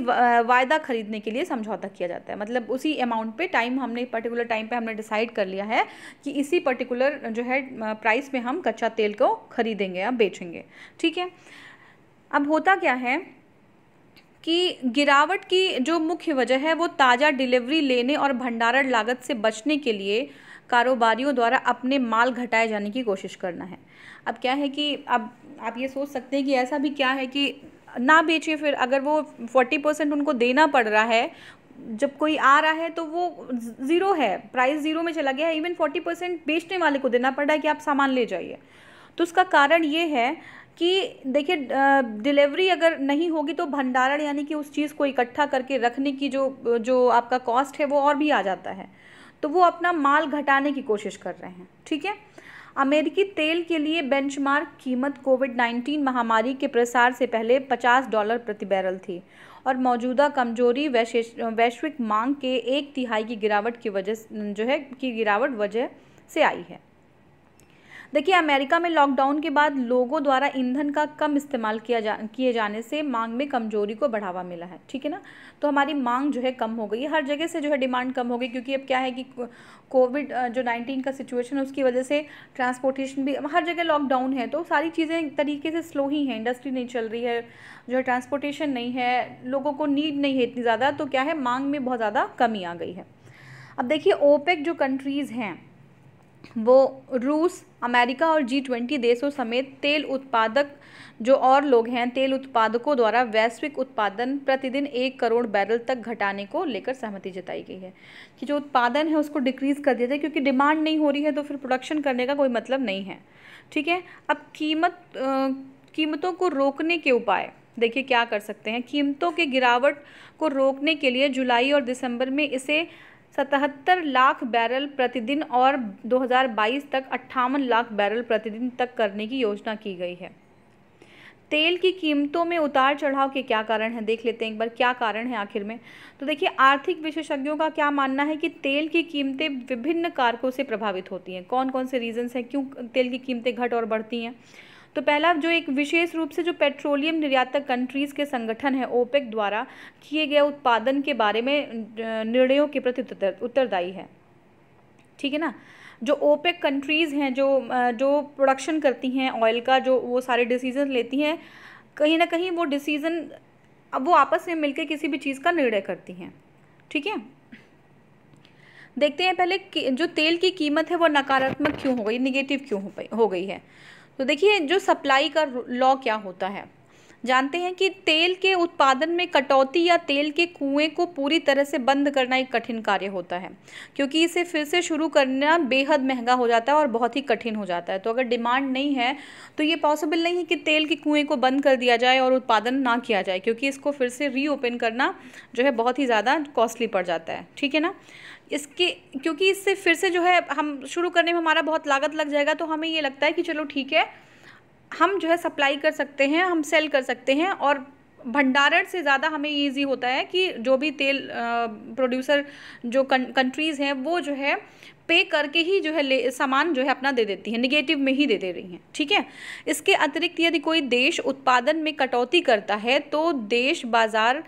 वायदा खरीदने के लिए समझौता किया जाता है मतलब उसी अमाउंट पे टाइम हमने पर्टिकुलर टाइम पे हमने डिसाइड कर लिया है कि इसी पर्टिकुलर जो है प्राइस में हम कच्चा तेल को खरीदेंगे या बेचेंगे ठीक है अब होता क्या है कि गिरावट की जो मुख्य वजह है वो ताज़ा डिलीवरी लेने और भंडारण लागत से बचने के लिए कारोबारियों द्वारा अपने माल घटाए जाने की कोशिश करना है अब क्या है कि अब आप ये सोच सकते हैं कि ऐसा भी क्या है कि ना बेचिए फिर अगर वो फोर्टी परसेंट उनको देना पड़ रहा है जब कोई आ रहा है तो वो ज़ीरो है प्राइस ज़ीरो में चला गया है इवन फोर्टी परसेंट बेचने वाले को देना पड़ रहा है कि आप सामान ले जाइए तो उसका कारण ये है कि देखिए डिलीवरी अगर नहीं होगी तो भंडारण यानी कि उस चीज़ को इकट्ठा करके रखने की जो जो आपका कॉस्ट है वो और भी आ जाता है तो वो अपना माल घटाने की कोशिश कर रहे हैं ठीक है अमेरिकी तेल के लिए बेंचमार्क कीमत कोविड 19 महामारी के प्रसार से पहले 50 डॉलर प्रति बैरल थी और मौजूदा कमजोरी वैश्विक मांग के एक तिहाई की गिरावट की वजह जो है की गिरावट वजह से आई है देखिए अमेरिका में लॉकडाउन के बाद लोगों द्वारा ईंधन का कम इस्तेमाल किया जा किए जाने से मांग में कमजोरी को बढ़ावा मिला है ठीक है ना तो हमारी मांग जो है कम हो गई हर जगह से जो है डिमांड कम हो गई क्योंकि अब क्या है कि कोविड जो नाइन्टीन का सिचुएशन है उसकी वजह से ट्रांसपोर्टेशन भी हर जगह लॉकडाउन है तो सारी चीज़ें तरीके से स्लो ही हैं इंडस्ट्री नहीं चल रही है जो है ट्रांसपोर्टेशन नहीं है लोगों को नीड नहीं है इतनी ज़्यादा तो क्या है मांग में बहुत ज़्यादा कमी आ गई है अब देखिए ओपेक जो कंट्रीज़ हैं वो रूस अमेरिका और जी ट्वेंटी देशों समेत तेल उत्पादक जो और लोग हैं तेल उत्पादकों द्वारा वैश्विक उत्पादन प्रतिदिन एक करोड़ बैरल तक घटाने को लेकर सहमति जताई गई है कि जो उत्पादन है उसको डिक्रीज़ कर दिया जाए क्योंकि डिमांड नहीं हो रही है तो फिर प्रोडक्शन करने का कोई मतलब नहीं है ठीक है अब कीमत कीमतों को रोकने के उपाय देखिए क्या कर सकते हैं कीमतों के गिरावट को रोकने के लिए जुलाई और दिसंबर में इसे सतहत्तर लाख बैरल प्रतिदिन और 2022 तक अट्ठावन लाख बैरल प्रतिदिन तक करने की योजना की गई है तेल की कीमतों में उतार चढ़ाव के क्या कारण हैं देख लेते हैं एक बार क्या कारण है आखिर में तो देखिए आर्थिक विशेषज्ञों का क्या मानना है कि तेल की कीमतें विभिन्न कारकों से प्रभावित होती हैं कौन कौन से रीजन्स हैं क्यों तेल की कीमतें घट और बढ़ती हैं तो पहला जो एक विशेष रूप से जो पेट्रोलियम निर्यातक कंट्रीज़ के संगठन है ओपेक द्वारा किए गए उत्पादन के बारे में निर्णयों के प्रति उत्तरदायी है ठीक है ना जो ओपेक कंट्रीज़ हैं जो जो प्रोडक्शन करती हैं ऑयल का जो वो सारे डिसीजन लेती हैं कहीं ना कहीं वो डिसीज़न अब वो आपस में मिलकर किसी भी चीज़ का निर्णय करती हैं ठीक है देखते हैं पहले जो तेल की कीमत है वो नकारात्मक क्यों हो गई निगेटिव क्यों हो गई है तो देखिए जो सप्लाई का लॉ क्या होता है जानते हैं कि तेल के उत्पादन में कटौती या तेल के कुएं को पूरी तरह से बंद करना एक कठिन कार्य होता है क्योंकि इसे फिर से शुरू करना बेहद महंगा हो जाता है और बहुत ही कठिन हो जाता है तो अगर डिमांड नहीं है तो ये पॉसिबल नहीं है कि तेल के कुएँ को बंद कर दिया जाए और उत्पादन ना किया जाए क्योंकि इसको फिर से रीओपन करना जो है बहुत ही ज़्यादा कॉस्टली पड़ जाता है ठीक है ना इसके क्योंकि इससे फिर से जो है हम शुरू करने में हमारा बहुत लागत लग जाएगा तो हमें ये लगता है कि चलो ठीक है हम जो है सप्लाई कर सकते हैं हम सेल कर सकते हैं और भंडारण से ज़्यादा हमें ईजी होता है कि जो भी तेल प्रोड्यूसर जो कंट्रीज़ हैं वो जो है पे करके ही जो है ले सामान जो है अपना दे देती हैं निगेटिव में ही दे दे रही हैं ठीक है इसके अतिरिक्त यदि कोई देश उत्पादन में कटौती करता है तो देश बाज़ार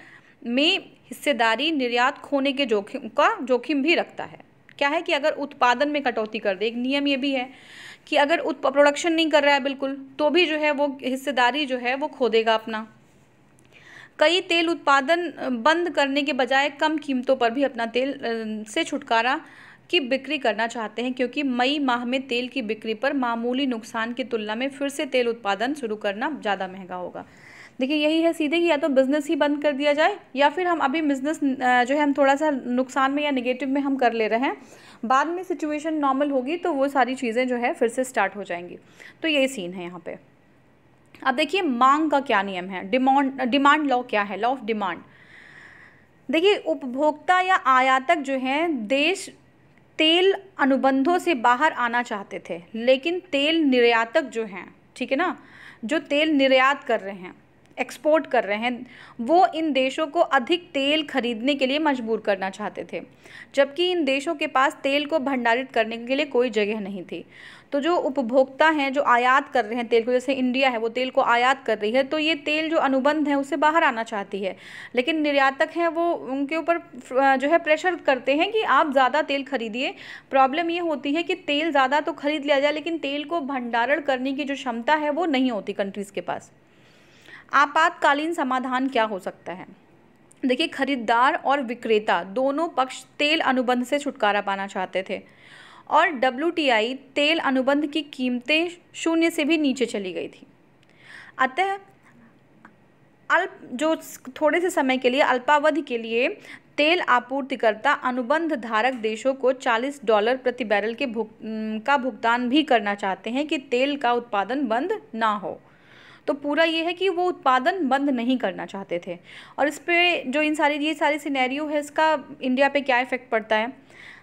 में हिस्सेदारी निर्यात खोने के जोखिम का जोखिम भी रखता है क्या है कि अगर उत्पादन में कटौती कर दे एक नियम ये भी है कि अगर उत प्रोडक्शन नहीं कर रहा है बिल्कुल तो भी जो है वो हिस्सेदारी जो है वो खो देगा अपना कई तेल उत्पादन बंद करने के बजाय कम कीमतों पर भी अपना तेल से छुटकारा की बिक्री करना चाहते हैं क्योंकि मई माह में तेल की बिक्री पर मामूली नुकसान की तुलना में फिर से तेल उत्पादन शुरू करना ज़्यादा महंगा होगा देखिए यही है सीधे कि या तो बिज़नेस ही बंद कर दिया जाए या फिर हम अभी बिज़नेस जो है हम थोड़ा सा नुकसान में या निगेटिव में हम कर ले रहे हैं बाद में सिचुएशन नॉर्मल होगी तो वो सारी चीज़ें जो है फिर से स्टार्ट हो जाएंगी तो ये सीन है यहाँ पर अब देखिए मांग का क्या नियम है डिमांड डिमांड लॉ क्या है लॉ ऑफ डिमांड देखिए उपभोक्ता या आयातक जो हैं देश तेल अनुबंधों से बाहर आना चाहते थे लेकिन तेल निर्यातक जो हैं ठीक है ना जो तेल निर्यात कर रहे हैं एक्सपोर्ट कर रहे हैं वो इन देशों को अधिक तेल खरीदने के लिए मजबूर करना चाहते थे जबकि इन देशों के पास तेल को भंडारित करने के लिए कोई जगह नहीं थी तो जो उपभोक्ता हैं जो आयात कर रहे हैं तेल को जैसे इंडिया है वो तेल को आयात कर रही है तो ये तेल जो अनुबंध है उसे बाहर आना चाहती है लेकिन निर्यातक हैं वो उनके ऊपर जो है प्रेशर करते हैं कि आप ज़्यादा तेल खरीदिए प्रॉब्लम ये होती है कि तेल ज़्यादा तो खरीद लिया जाए लेकिन तेल को भंडारण करने की जो क्षमता है वो नहीं होती कंट्रीज़ के पास आपातकालीन समाधान क्या हो सकता है देखिए खरीदार और विक्रेता दोनों पक्ष तेल अनुबंध से छुटकारा पाना चाहते थे और डब्ल्यू तेल अनुबंध की कीमतें शून्य से भी नीचे चली गई थी अतः अल्प जो थोड़े से समय के लिए अल्पावधि के लिए तेल आपूर्तिकर्ता अनुबंध धारक देशों को 40 डॉलर प्रति बैरल के भुग का भुगतान भी करना चाहते हैं कि तेल का उत्पादन बंद ना हो तो पूरा ये है कि वो उत्पादन बंद नहीं करना चाहते थे और इस पर जो इन सारी ये सारी सिनेरियो है इसका इंडिया पे क्या इफ़ेक्ट पड़ता है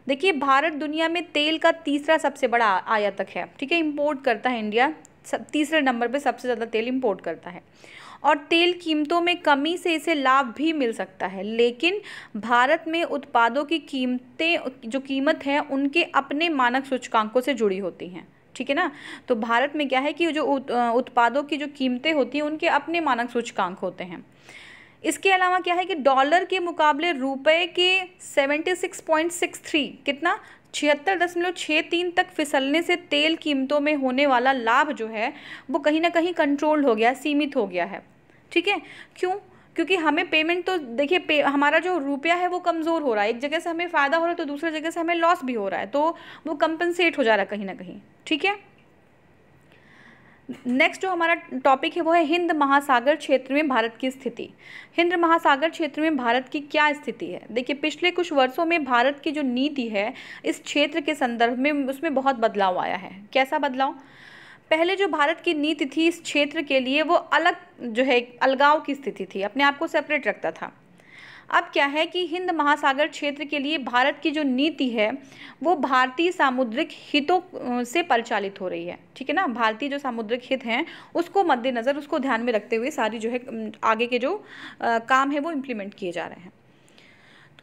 देखिए भारत दुनिया में तेल का तीसरा सबसे बड़ा आयातक है ठीक है इम्पोर्ट करता है इंडिया सब तीसरे नंबर पे सबसे ज़्यादा तेल इम्पोर्ट करता है और तेल कीमतों में कमी से इसे लाभ भी मिल सकता है लेकिन भारत में उत्पादों की कीमतें जो कीमत है उनके अपने मानक सूचकांकों से जुड़ी होती हैं ठीक है ना तो भारत में क्या है कि जो उत्पादों की जो कीमतें होती हैं उनके अपने मानक सूचकांक होते हैं इसके अलावा क्या है कि डॉलर के मुकाबले रुपए के 76.63 कितना छिहत्तर दशमलव छः तीन तक फिसलने से तेल कीमतों में होने वाला लाभ जो है वो कहीं ना कहीं कंट्रोल हो गया सीमित हो गया है ठीक है क्यों क्योंकि हमें पेमेंट तो देखिए पे हमारा जो रुपया है वो कमज़ोर हो रहा है एक जगह से हमें फ़ायदा हो रहा है तो दूसरी जगह से हमें लॉस भी हो रहा है तो वो कंपनसेट हो जा रहा है कहीं ना कहीं ठीक है नेक्स्ट जो हमारा टॉपिक है वो है हिंद महासागर क्षेत्र में भारत की स्थिति हिंद महासागर क्षेत्र में भारत की क्या स्थिति है देखिए पिछले कुछ वर्षों में भारत की जो नीति है इस क्षेत्र के संदर्भ में उसमें बहुत बदलाव आया है कैसा बदलाव पहले जो भारत की नीति थी इस क्षेत्र के लिए वो अलग जो है अलगाव की स्थिति थी अपने आप को सेपरेट रखता था अब क्या है कि हिंद महासागर क्षेत्र के लिए भारत की जो नीति है वो भारतीय सामुद्रिक हितों से परिचालित हो रही है ठीक है ना भारतीय जो सामुद्रिक हित हैं उसको मद्देनज़र उसको ध्यान में रखते हुए सारी जो है आगे के जो आ, काम है वो इम्प्लीमेंट किए जा रहे हैं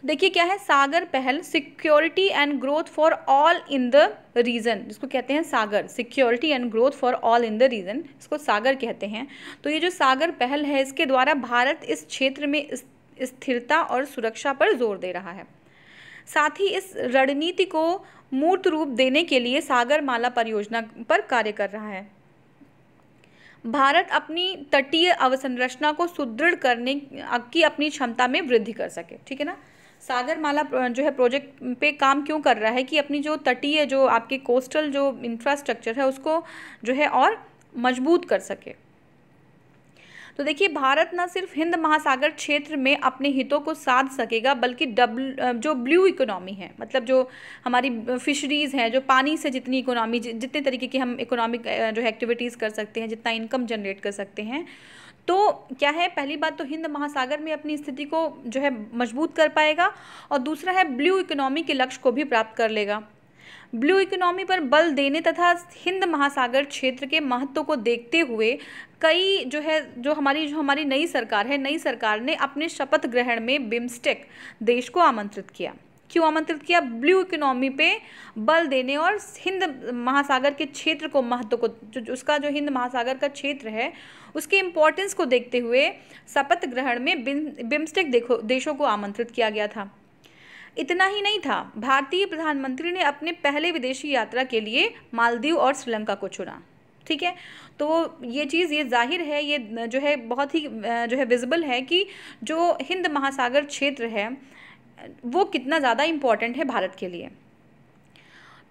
देखिए क्या है सागर पहल security and growth for all in the region जिसको कहते हैं Sagar security and growth for all in the region इसको सागर कहते हैं तो ये जो सागर पहल है इसके द्वारा भारत इस क्षेत्र में स्थिरता और सुरक्षा पर जोर दे रहा है साथ ही इस रणनीति को मूर्त रूप देने के लिए सागर माला परियोजना पर कार्य कर रहा है भारत अपनी तटीय अवसंरचना को सुदृढ़ करने की अपनी क्षमता में वृद्धि कर सके ठीक है ना सागरमाला जो है प्रोजेक्ट पे काम क्यों कर रहा है कि अपनी जो तटीय जो आपके कोस्टल जो इंफ्रास्ट्रक्चर है उसको जो है और मजबूत कर सके तो देखिए भारत न सिर्फ हिंद महासागर क्षेत्र में अपने हितों को साध सकेगा बल्कि डब्ल जो ब्लू इकोनॉमी है मतलब जो हमारी फिशरीज़ हैं जो पानी से जितनी इकोनॉमी जितने तरीके की हम इकोनॉमिक जो एक्टिविटीज़ कर सकते हैं जितना इनकम जनरेट कर सकते हैं तो क्या है पहली बात तो हिंद महासागर में अपनी स्थिति को जो है मजबूत कर पाएगा और दूसरा है ब्लू इकोनॉमी के लक्ष्य को भी प्राप्त कर लेगा ब्लू इकोनॉमी पर बल देने तथा हिंद महासागर क्षेत्र के महत्व को देखते हुए कई जो है जो हमारी जो हमारी नई सरकार है नई सरकार ने अपने शपथ ग्रहण में बिम्स्टेक देश को आमंत्रित किया क्यों आमंत्रित किया ब्लू इकोनॉमी पे बल देने और हिंद महासागर के क्षेत्र को महत्व को जो उसका जो हिंद महासागर का क्षेत्र है उसके इम्पोर्टेंस को देखते हुए शपथ ग्रहण में बिम्स्टेक देशों को आमंत्रित किया गया था इतना ही नहीं था भारतीय प्रधानमंत्री ने अपने पहले विदेशी यात्रा के लिए मालदीव और श्रीलंका को चुना ठीक है तो ये चीज़ ये जाहिर है ये जो है बहुत ही जो है विजिबल है कि जो हिंद महासागर क्षेत्र है वो कितना ज़्यादा इम्पॉर्टेंट है भारत के लिए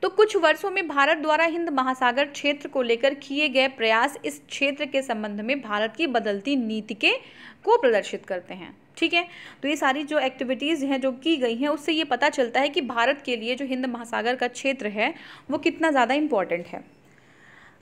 तो कुछ वर्षों में भारत द्वारा हिंद महासागर क्षेत्र को लेकर किए गए प्रयास इस क्षेत्र के संबंध में भारत की बदलती नीति के को प्रदर्शित करते हैं ठीक है तो ये सारी जो एक्टिविटीज़ हैं जो की गई हैं उससे ये पता चलता है कि भारत के लिए जो हिंद महासागर का क्षेत्र है वो कितना ज़्यादा इम्पॉर्टेंट है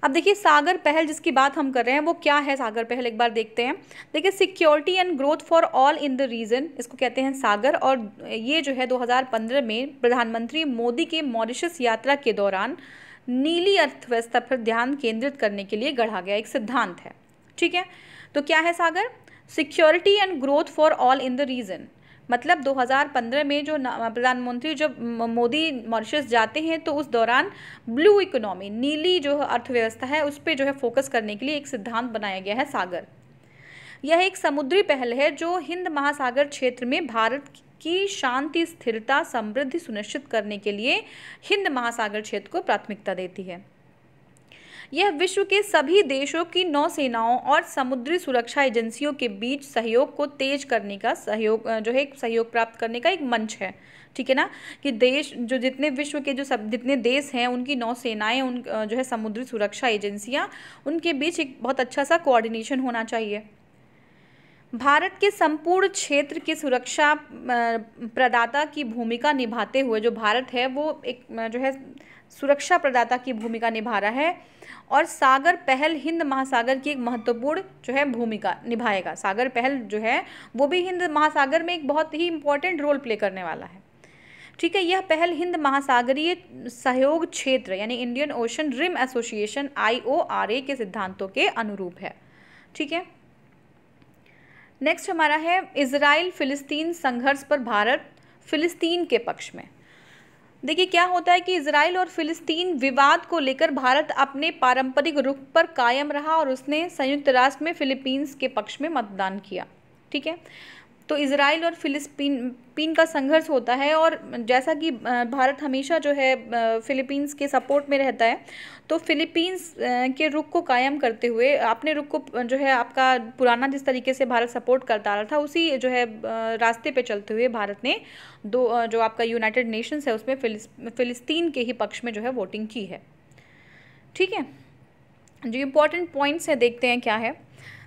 अब देखिए सागर पहल जिसकी बात हम कर रहे हैं वो क्या है सागर पहल एक बार देखते हैं देखिए security and growth for all in the region इसको कहते हैं सागर और ये जो है 2015 में प्रधानमंत्री मोदी के मॉरिशस यात्रा के दौरान नीली अर्थव्यवस्था पर ध्यान केंद्रित करने के लिए गढ़ा गया एक सिद्धांत है ठीक है तो क्या है Sagar security and growth for all in the region मतलब 2015 में जो प्रधानमंत्री जब मोदी मॉरिशस जाते हैं तो उस दौरान ब्लू इकोनॉमी नीली जो अर्थव्यवस्था है उस पर जो है फोकस करने के लिए एक सिद्धांत बनाया गया है सागर यह एक समुद्री पहल है जो हिंद महासागर क्षेत्र में भारत की शांति स्थिरता समृद्धि सुनिश्चित करने के लिए हिंद महासागर क्षेत्र को प्राथमिकता देती है यह विश्व के सभी देशों की नौसेनाओं और समुद्री सुरक्षा एजेंसियों के बीच सहयोग को तेज करने का सहयोग जो है सहयोग प्राप्त करने का एक मंच है ठीक है ना कि देश जो जितने विश्व के जो सब जितने देश हैं उनकी नौसेनाएं उन जो है समुद्री सुरक्षा एजेंसियां उनके बीच एक बहुत अच्छा सा कोऑर्डिनेशन होना चाहिए भारत के संपूर्ण क्षेत्र की सुरक्षा प्रदाता की भूमिका निभाते हुए जो भारत है वो एक जो है सुरक्षा प्रदाता की भूमिका निभा रहा है और सागर पहल हिंद महासागर की एक महत्वपूर्ण जो है भूमिका निभाएगा सागर पहल जो है वो भी हिंद महासागर में एक बहुत ही इंपॉर्टेंट रोल प्ले करने वाला है ठीक है यह पहल हिंद महासागरीय सहयोग क्षेत्र यानी Indian Ocean Rim Association I के सिद्धांतों के अनुरूप है ठीक है नेक्स्ट हमारा है इसराइल फिलिस्तीन संघर्ष पर भारत फिलिस्तीन के पक्ष में देखिए क्या होता है कि इसराइल और फिलिस्तीन विवाद को लेकर भारत अपने पारंपरिक रुख पर कायम रहा और उसने संयुक्त राष्ट्र में फिलीपींस के पक्ष में मतदान किया ठीक है तो इसराइल और फिलिस्पीन पीन का संघर्ष होता है और जैसा कि भारत हमेशा जो है फिलीपींस के सपोर्ट में रहता है तो फिलीपींस के रुख को कायम करते हुए अपने रुख को जो है आपका पुराना जिस तरीके से भारत सपोर्ट करता आ रहा था उसी जो है रास्ते पे चलते हुए भारत ने दो जो आपका यूनाइटेड नेशंस है उसमें फिलिस, फिलिस्तीन के ही पक्ष में जो है वोटिंग की है ठीक है जो इम्पोर्टेंट पॉइंट्स हैं देखते हैं क्या है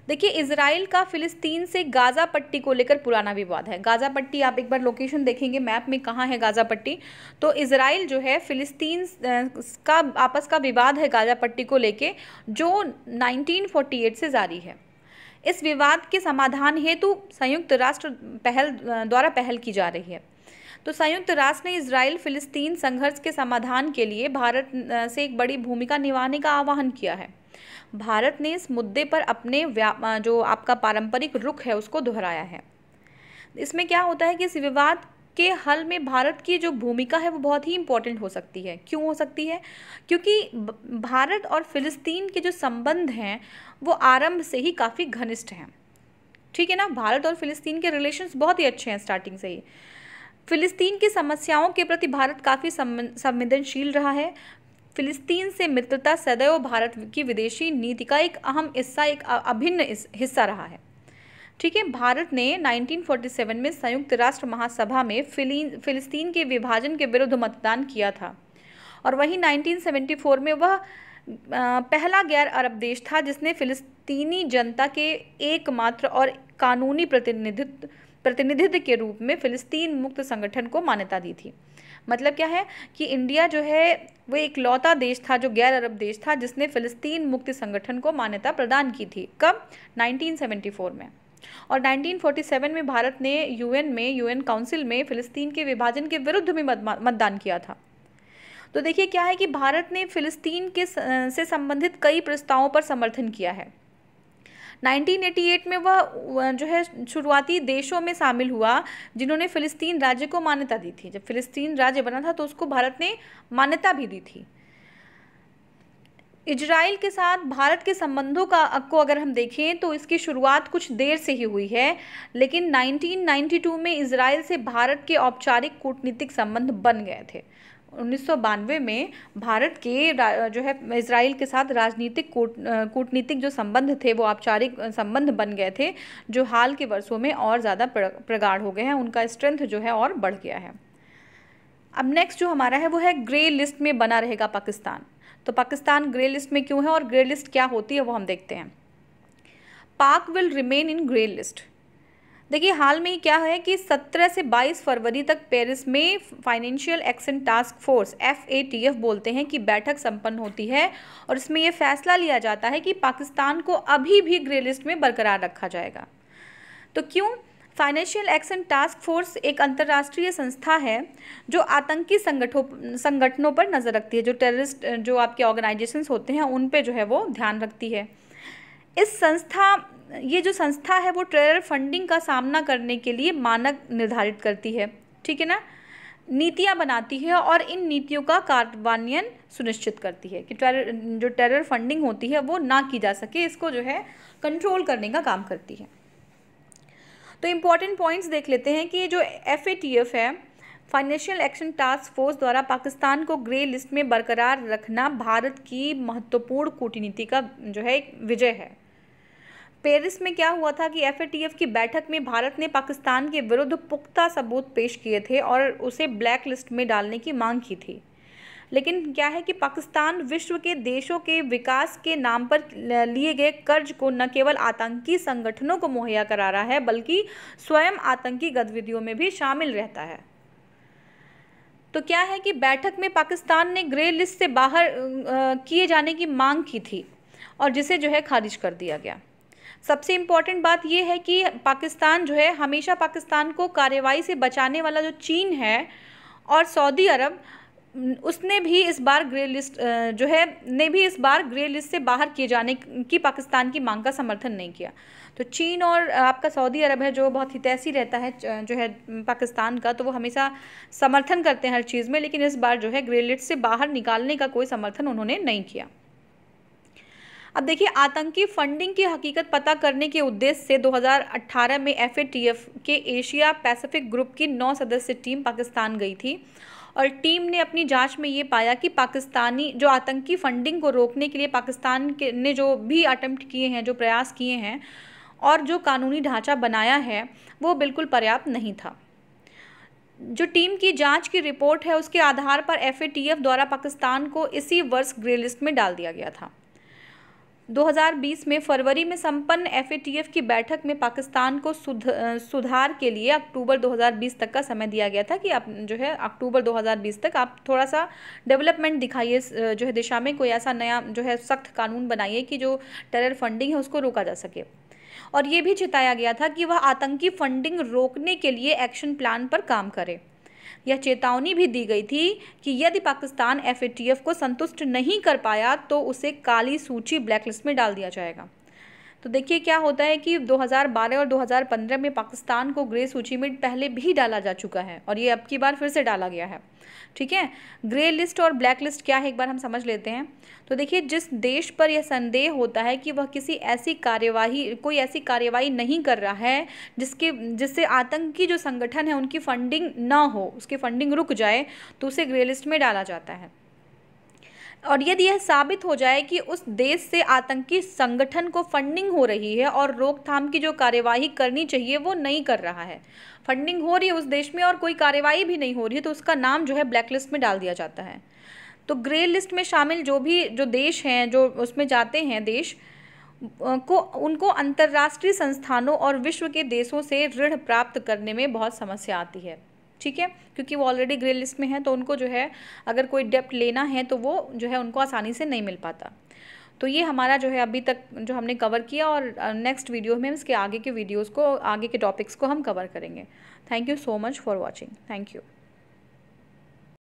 देखिए इसराइल का फ़िलिस्तीन से गाज़ा पट्टी को लेकर पुराना विवाद है गाज़ा पट्टी आप एक बार लोकेशन देखेंगे मैप में कहाँ है गाज़ा पट्टी तो इसराइल जो है फ़िलिस्तीन का आपस का विवाद है गाज़ा पट्टी को लेकर जो 1948 से जारी है इस विवाद के समाधान हेतु संयुक्त राष्ट्र पहल द्वारा पहल की जा रही है तो संयुक्त राष्ट्र ने इसराइल फिलिस्तीन संघर्ष के समाधान के लिए भारत से एक बड़ी भूमिका निभाने का आह्वान किया है भारत ने इस मुद्दे पर अपने जो आपका पारंपरिक रुख है उसको दोहराया है इसमें क्या होता है कि इस विवाद के हल में भारत की जो भूमिका है वो बहुत ही इम्पोर्टेंट हो सकती है क्यों हो सकती है क्योंकि भारत और फिलिस्तीन के जो संबंध हैं वो आरंभ से ही काफ़ी घनिष्ठ हैं ठीक है ना भारत और फिलिस्तीन के रिलेशंस बहुत ही अच्छे हैं स्टार्टिंग से ही फिलिस्तीन की समस्याओं के प्रति भारत काफ़ी संवेदनशील रहा है फिलिस्तीन से मित्रता सदैव भारत की विदेशी नीति का एक अहम हिस्सा एक अभिन्न हिस्सा रहा है ठीक है भारत ने 1947 में संयुक्त राष्ट्र महासभा में फिलिस्तीन के विभाजन के विरुद्ध मतदान किया था और वहीं 1974 में वह पहला गैर अरब देश था जिसने फिलिस्तीनी जनता के एकमात्र और कानूनी प्रतिनिधित्व प्रतिनिधित्व के रूप में फिलिस्तीन मुक्त संगठन को मान्यता दी थी मतलब क्या है कि इंडिया जो है वो एक लौता देश था जो गैर अरब देश था जिसने फ़िलिस्तीन मुक्ति संगठन को मान्यता प्रदान की थी कब 1974 में और 1947 में भारत ने यूएन में यूएन काउंसिल में फ़िलिस्तीन के विभाजन के विरुद्ध भी मतदान किया था तो देखिए क्या है कि भारत ने फ़िलिस्तीन के से संबंधित कई प्रस्तावों पर समर्थन किया है 1988 में वह जो है शुरुआती देशों में शामिल हुआ जिन्होंने फ़िलिस्तीन राज्य को मान्यता दी थी जब फ़िलिस्तीन राज्य बना था तो उसको भारत ने मान्यता भी दी थी इजराइल के साथ भारत के संबंधों का को अगर हम देखें तो इसकी शुरुआत कुछ देर से ही हुई है लेकिन 1992 में इसराइल से भारत के औपचारिक कूटनीतिक संबंध बन गए थे उन्नीस में भारत के जो है इसराइल के साथ राजनीतिक कूट कूटनीतिक जो संबंध थे वो औपचारिक संबंध बन गए थे जो हाल के वर्षों में और ज़्यादा प्रगाढ़ हो गए हैं उनका स्ट्रेंथ जो है और बढ़ गया है अब नेक्स्ट जो हमारा है वो है ग्रे लिस्ट में बना रहेगा पाकिस्तान तो पाकिस्तान ग्रे लिस्ट में क्यों है और ग्रे लिस्ट क्या होती है वो हम देखते हैं Pak will remain in grey list देखिए हाल में ही क्या है कि 17 से 22 फरवरी तक पेरिस में financial action task force F बोलते हैं कि बैठक संपन्न होती है और इसमें यह फैसला लिया जाता है कि पाकिस्तान को अभी भी ग्रे लिस्ट में बरकरार रखा जाएगा तो क्यों फाइनेंशियल एक्शन टास्क फोर्स एक अंतर्राष्ट्रीय संस्था है जो आतंकी संगठनों संगठनों पर नज़र रखती है जो टेररिस्ट जो आपके ऑर्गेनाइजेशंस होते हैं उन पे जो है वो ध्यान रखती है इस संस्था ये जो संस्था है वो टेरर फंडिंग का सामना करने के लिए मानक निर्धारित करती है ठीक है ना नीतियाँ बनाती है और इन नीतियों का कार्यान्वयन सुनिश्चित करती है कि टेरर जो टेरर फंडिंग होती है वो ना की जा सके इसको जो है कंट्रोल करने का काम करती है तो इम्पॉर्टेंट पॉइंट्स देख लेते हैं कि जो एफ है फाइनेंशियल एक्शन टास्क फोर्स द्वारा पाकिस्तान को ग्रे लिस्ट में बरकरार रखना भारत की महत्वपूर्ण कूटनीति का जो है एक विजय है पेरिस में क्या हुआ था कि एफ की बैठक में भारत ने पाकिस्तान के विरुद्ध पुख्ता सबूत पेश किए थे और उसे ब्लैक लिस्ट में डालने की मांग की थी लेकिन क्या है कि पाकिस्तान विश्व के देशों के विकास के नाम पर लिए गए कर्ज को न केवल आतंकी संगठनों को मुहैया करा रहा है बल्कि स्वयं आतंकी गतिविधियों में भी शामिल रहता है तो क्या है कि बैठक में पाकिस्तान ने ग्रे लिस्ट से बाहर किए जाने की मांग की थी और जिसे जो है खारिज कर दिया गया सबसे इम्पॉर्टेंट बात यह है कि पाकिस्तान जो है हमेशा पाकिस्तान को कार्रवाई से बचाने वाला जो चीन है और सऊदी अरब उसने भी इस बार ग्रे लिस्ट जो है ने भी इस बार ग्रे लिस्ट से बाहर किए जाने की पाकिस्तान की मांग का समर्थन नहीं किया तो चीन और आपका सऊदी अरब है जो बहुत तैसी रहता है जो है पाकिस्तान का तो वो हमेशा समर्थन करते हैं हर चीज़ में लेकिन इस बार जो है ग्रे लिस्ट से बाहर निकालने का कोई समर्थन उन्होंने नहीं किया अब देखिए आतंकी फंडिंग की हकीकत पता करने के उद्देश्य से 2018 में एफ के एशिया पैसिफिक ग्रुप की नौ सदस्य टीम पाकिस्तान गई थी और टीम ने अपनी जांच में ये पाया कि पाकिस्तानी जो आतंकी फंडिंग को रोकने के लिए पाकिस्तान के ने जो भी अटैम्प्ट किए हैं जो प्रयास किए हैं और जो कानूनी ढांचा बनाया है वो बिल्कुल पर्याप्त नहीं था जो टीम की जांच की रिपोर्ट है उसके आधार पर एफ द्वारा पाकिस्तान को इसी वर्ष ग्रे लिस्ट में डाल दिया गया था 2020 में फरवरी में संपन्न एफ की बैठक में पाकिस्तान को सुध, सुधार के लिए अक्टूबर 2020 तक का समय दिया गया था कि आप जो है अक्टूबर 2020 तक आप थोड़ा सा डेवलपमेंट दिखाइए जो है दिशा में कोई ऐसा नया जो है सख्त कानून बनाइए कि जो टेरर फंडिंग है उसको रोका जा सके और ये भी चिताया गया था कि वह आतंकी फंडिंग रोकने के लिए एक्शन प्लान पर काम करे यह चेतावनी भी दी गई थी कि यदि पाकिस्तान एफ को संतुष्ट नहीं कर पाया तो उसे काली सूची ब्लैकलिस्ट में डाल दिया जाएगा तो देखिए क्या होता है कि 2012 और 2015 में पाकिस्तान को ग्रे सूची में पहले भी डाला जा चुका है और ये अब की बार फिर से डाला गया है ठीक है ग्रे लिस्ट और ब्लैक लिस्ट क्या है एक बार हम समझ लेते हैं तो देखिए जिस देश पर यह संदेह होता है कि वह किसी ऐसी कार्यवाही कोई ऐसी कार्यवाही नहीं कर रहा है जिसके जिससे आतंकी जो संगठन है उनकी फंडिंग ना हो उसकी फंडिंग रुक जाए तो उसे ग्रे लिस्ट में डाला जाता है और यदि यह साबित हो जाए कि उस देश से आतंकी संगठन को फंडिंग हो रही है और रोकथाम की जो कार्यवाही करनी चाहिए वो नहीं कर रहा है फंडिंग हो रही है उस देश में और कोई कार्यवाही भी नहीं हो रही है तो उसका नाम जो है ब्लैकलिस्ट में डाल दिया जाता है तो ग्रे लिस्ट में शामिल जो भी जो देश हैं जो उसमें जाते हैं देश को उनको अंतर्राष्ट्रीय संस्थानों और विश्व के देशों से ऋण प्राप्त करने में बहुत समस्या आती है ठीक है क्योंकि वो ऑलरेडी ग्रे लिस्ट में है तो उनको जो है अगर कोई डेप्ट लेना है तो वो जो है उनको आसानी से नहीं मिल पाता तो ये हमारा जो है अभी तक जो हमने कवर किया और नेक्स्ट वीडियो में इसके आगे के वीडियोस को आगे के टॉपिक्स को हम कवर करेंगे thank you so much for watching thank you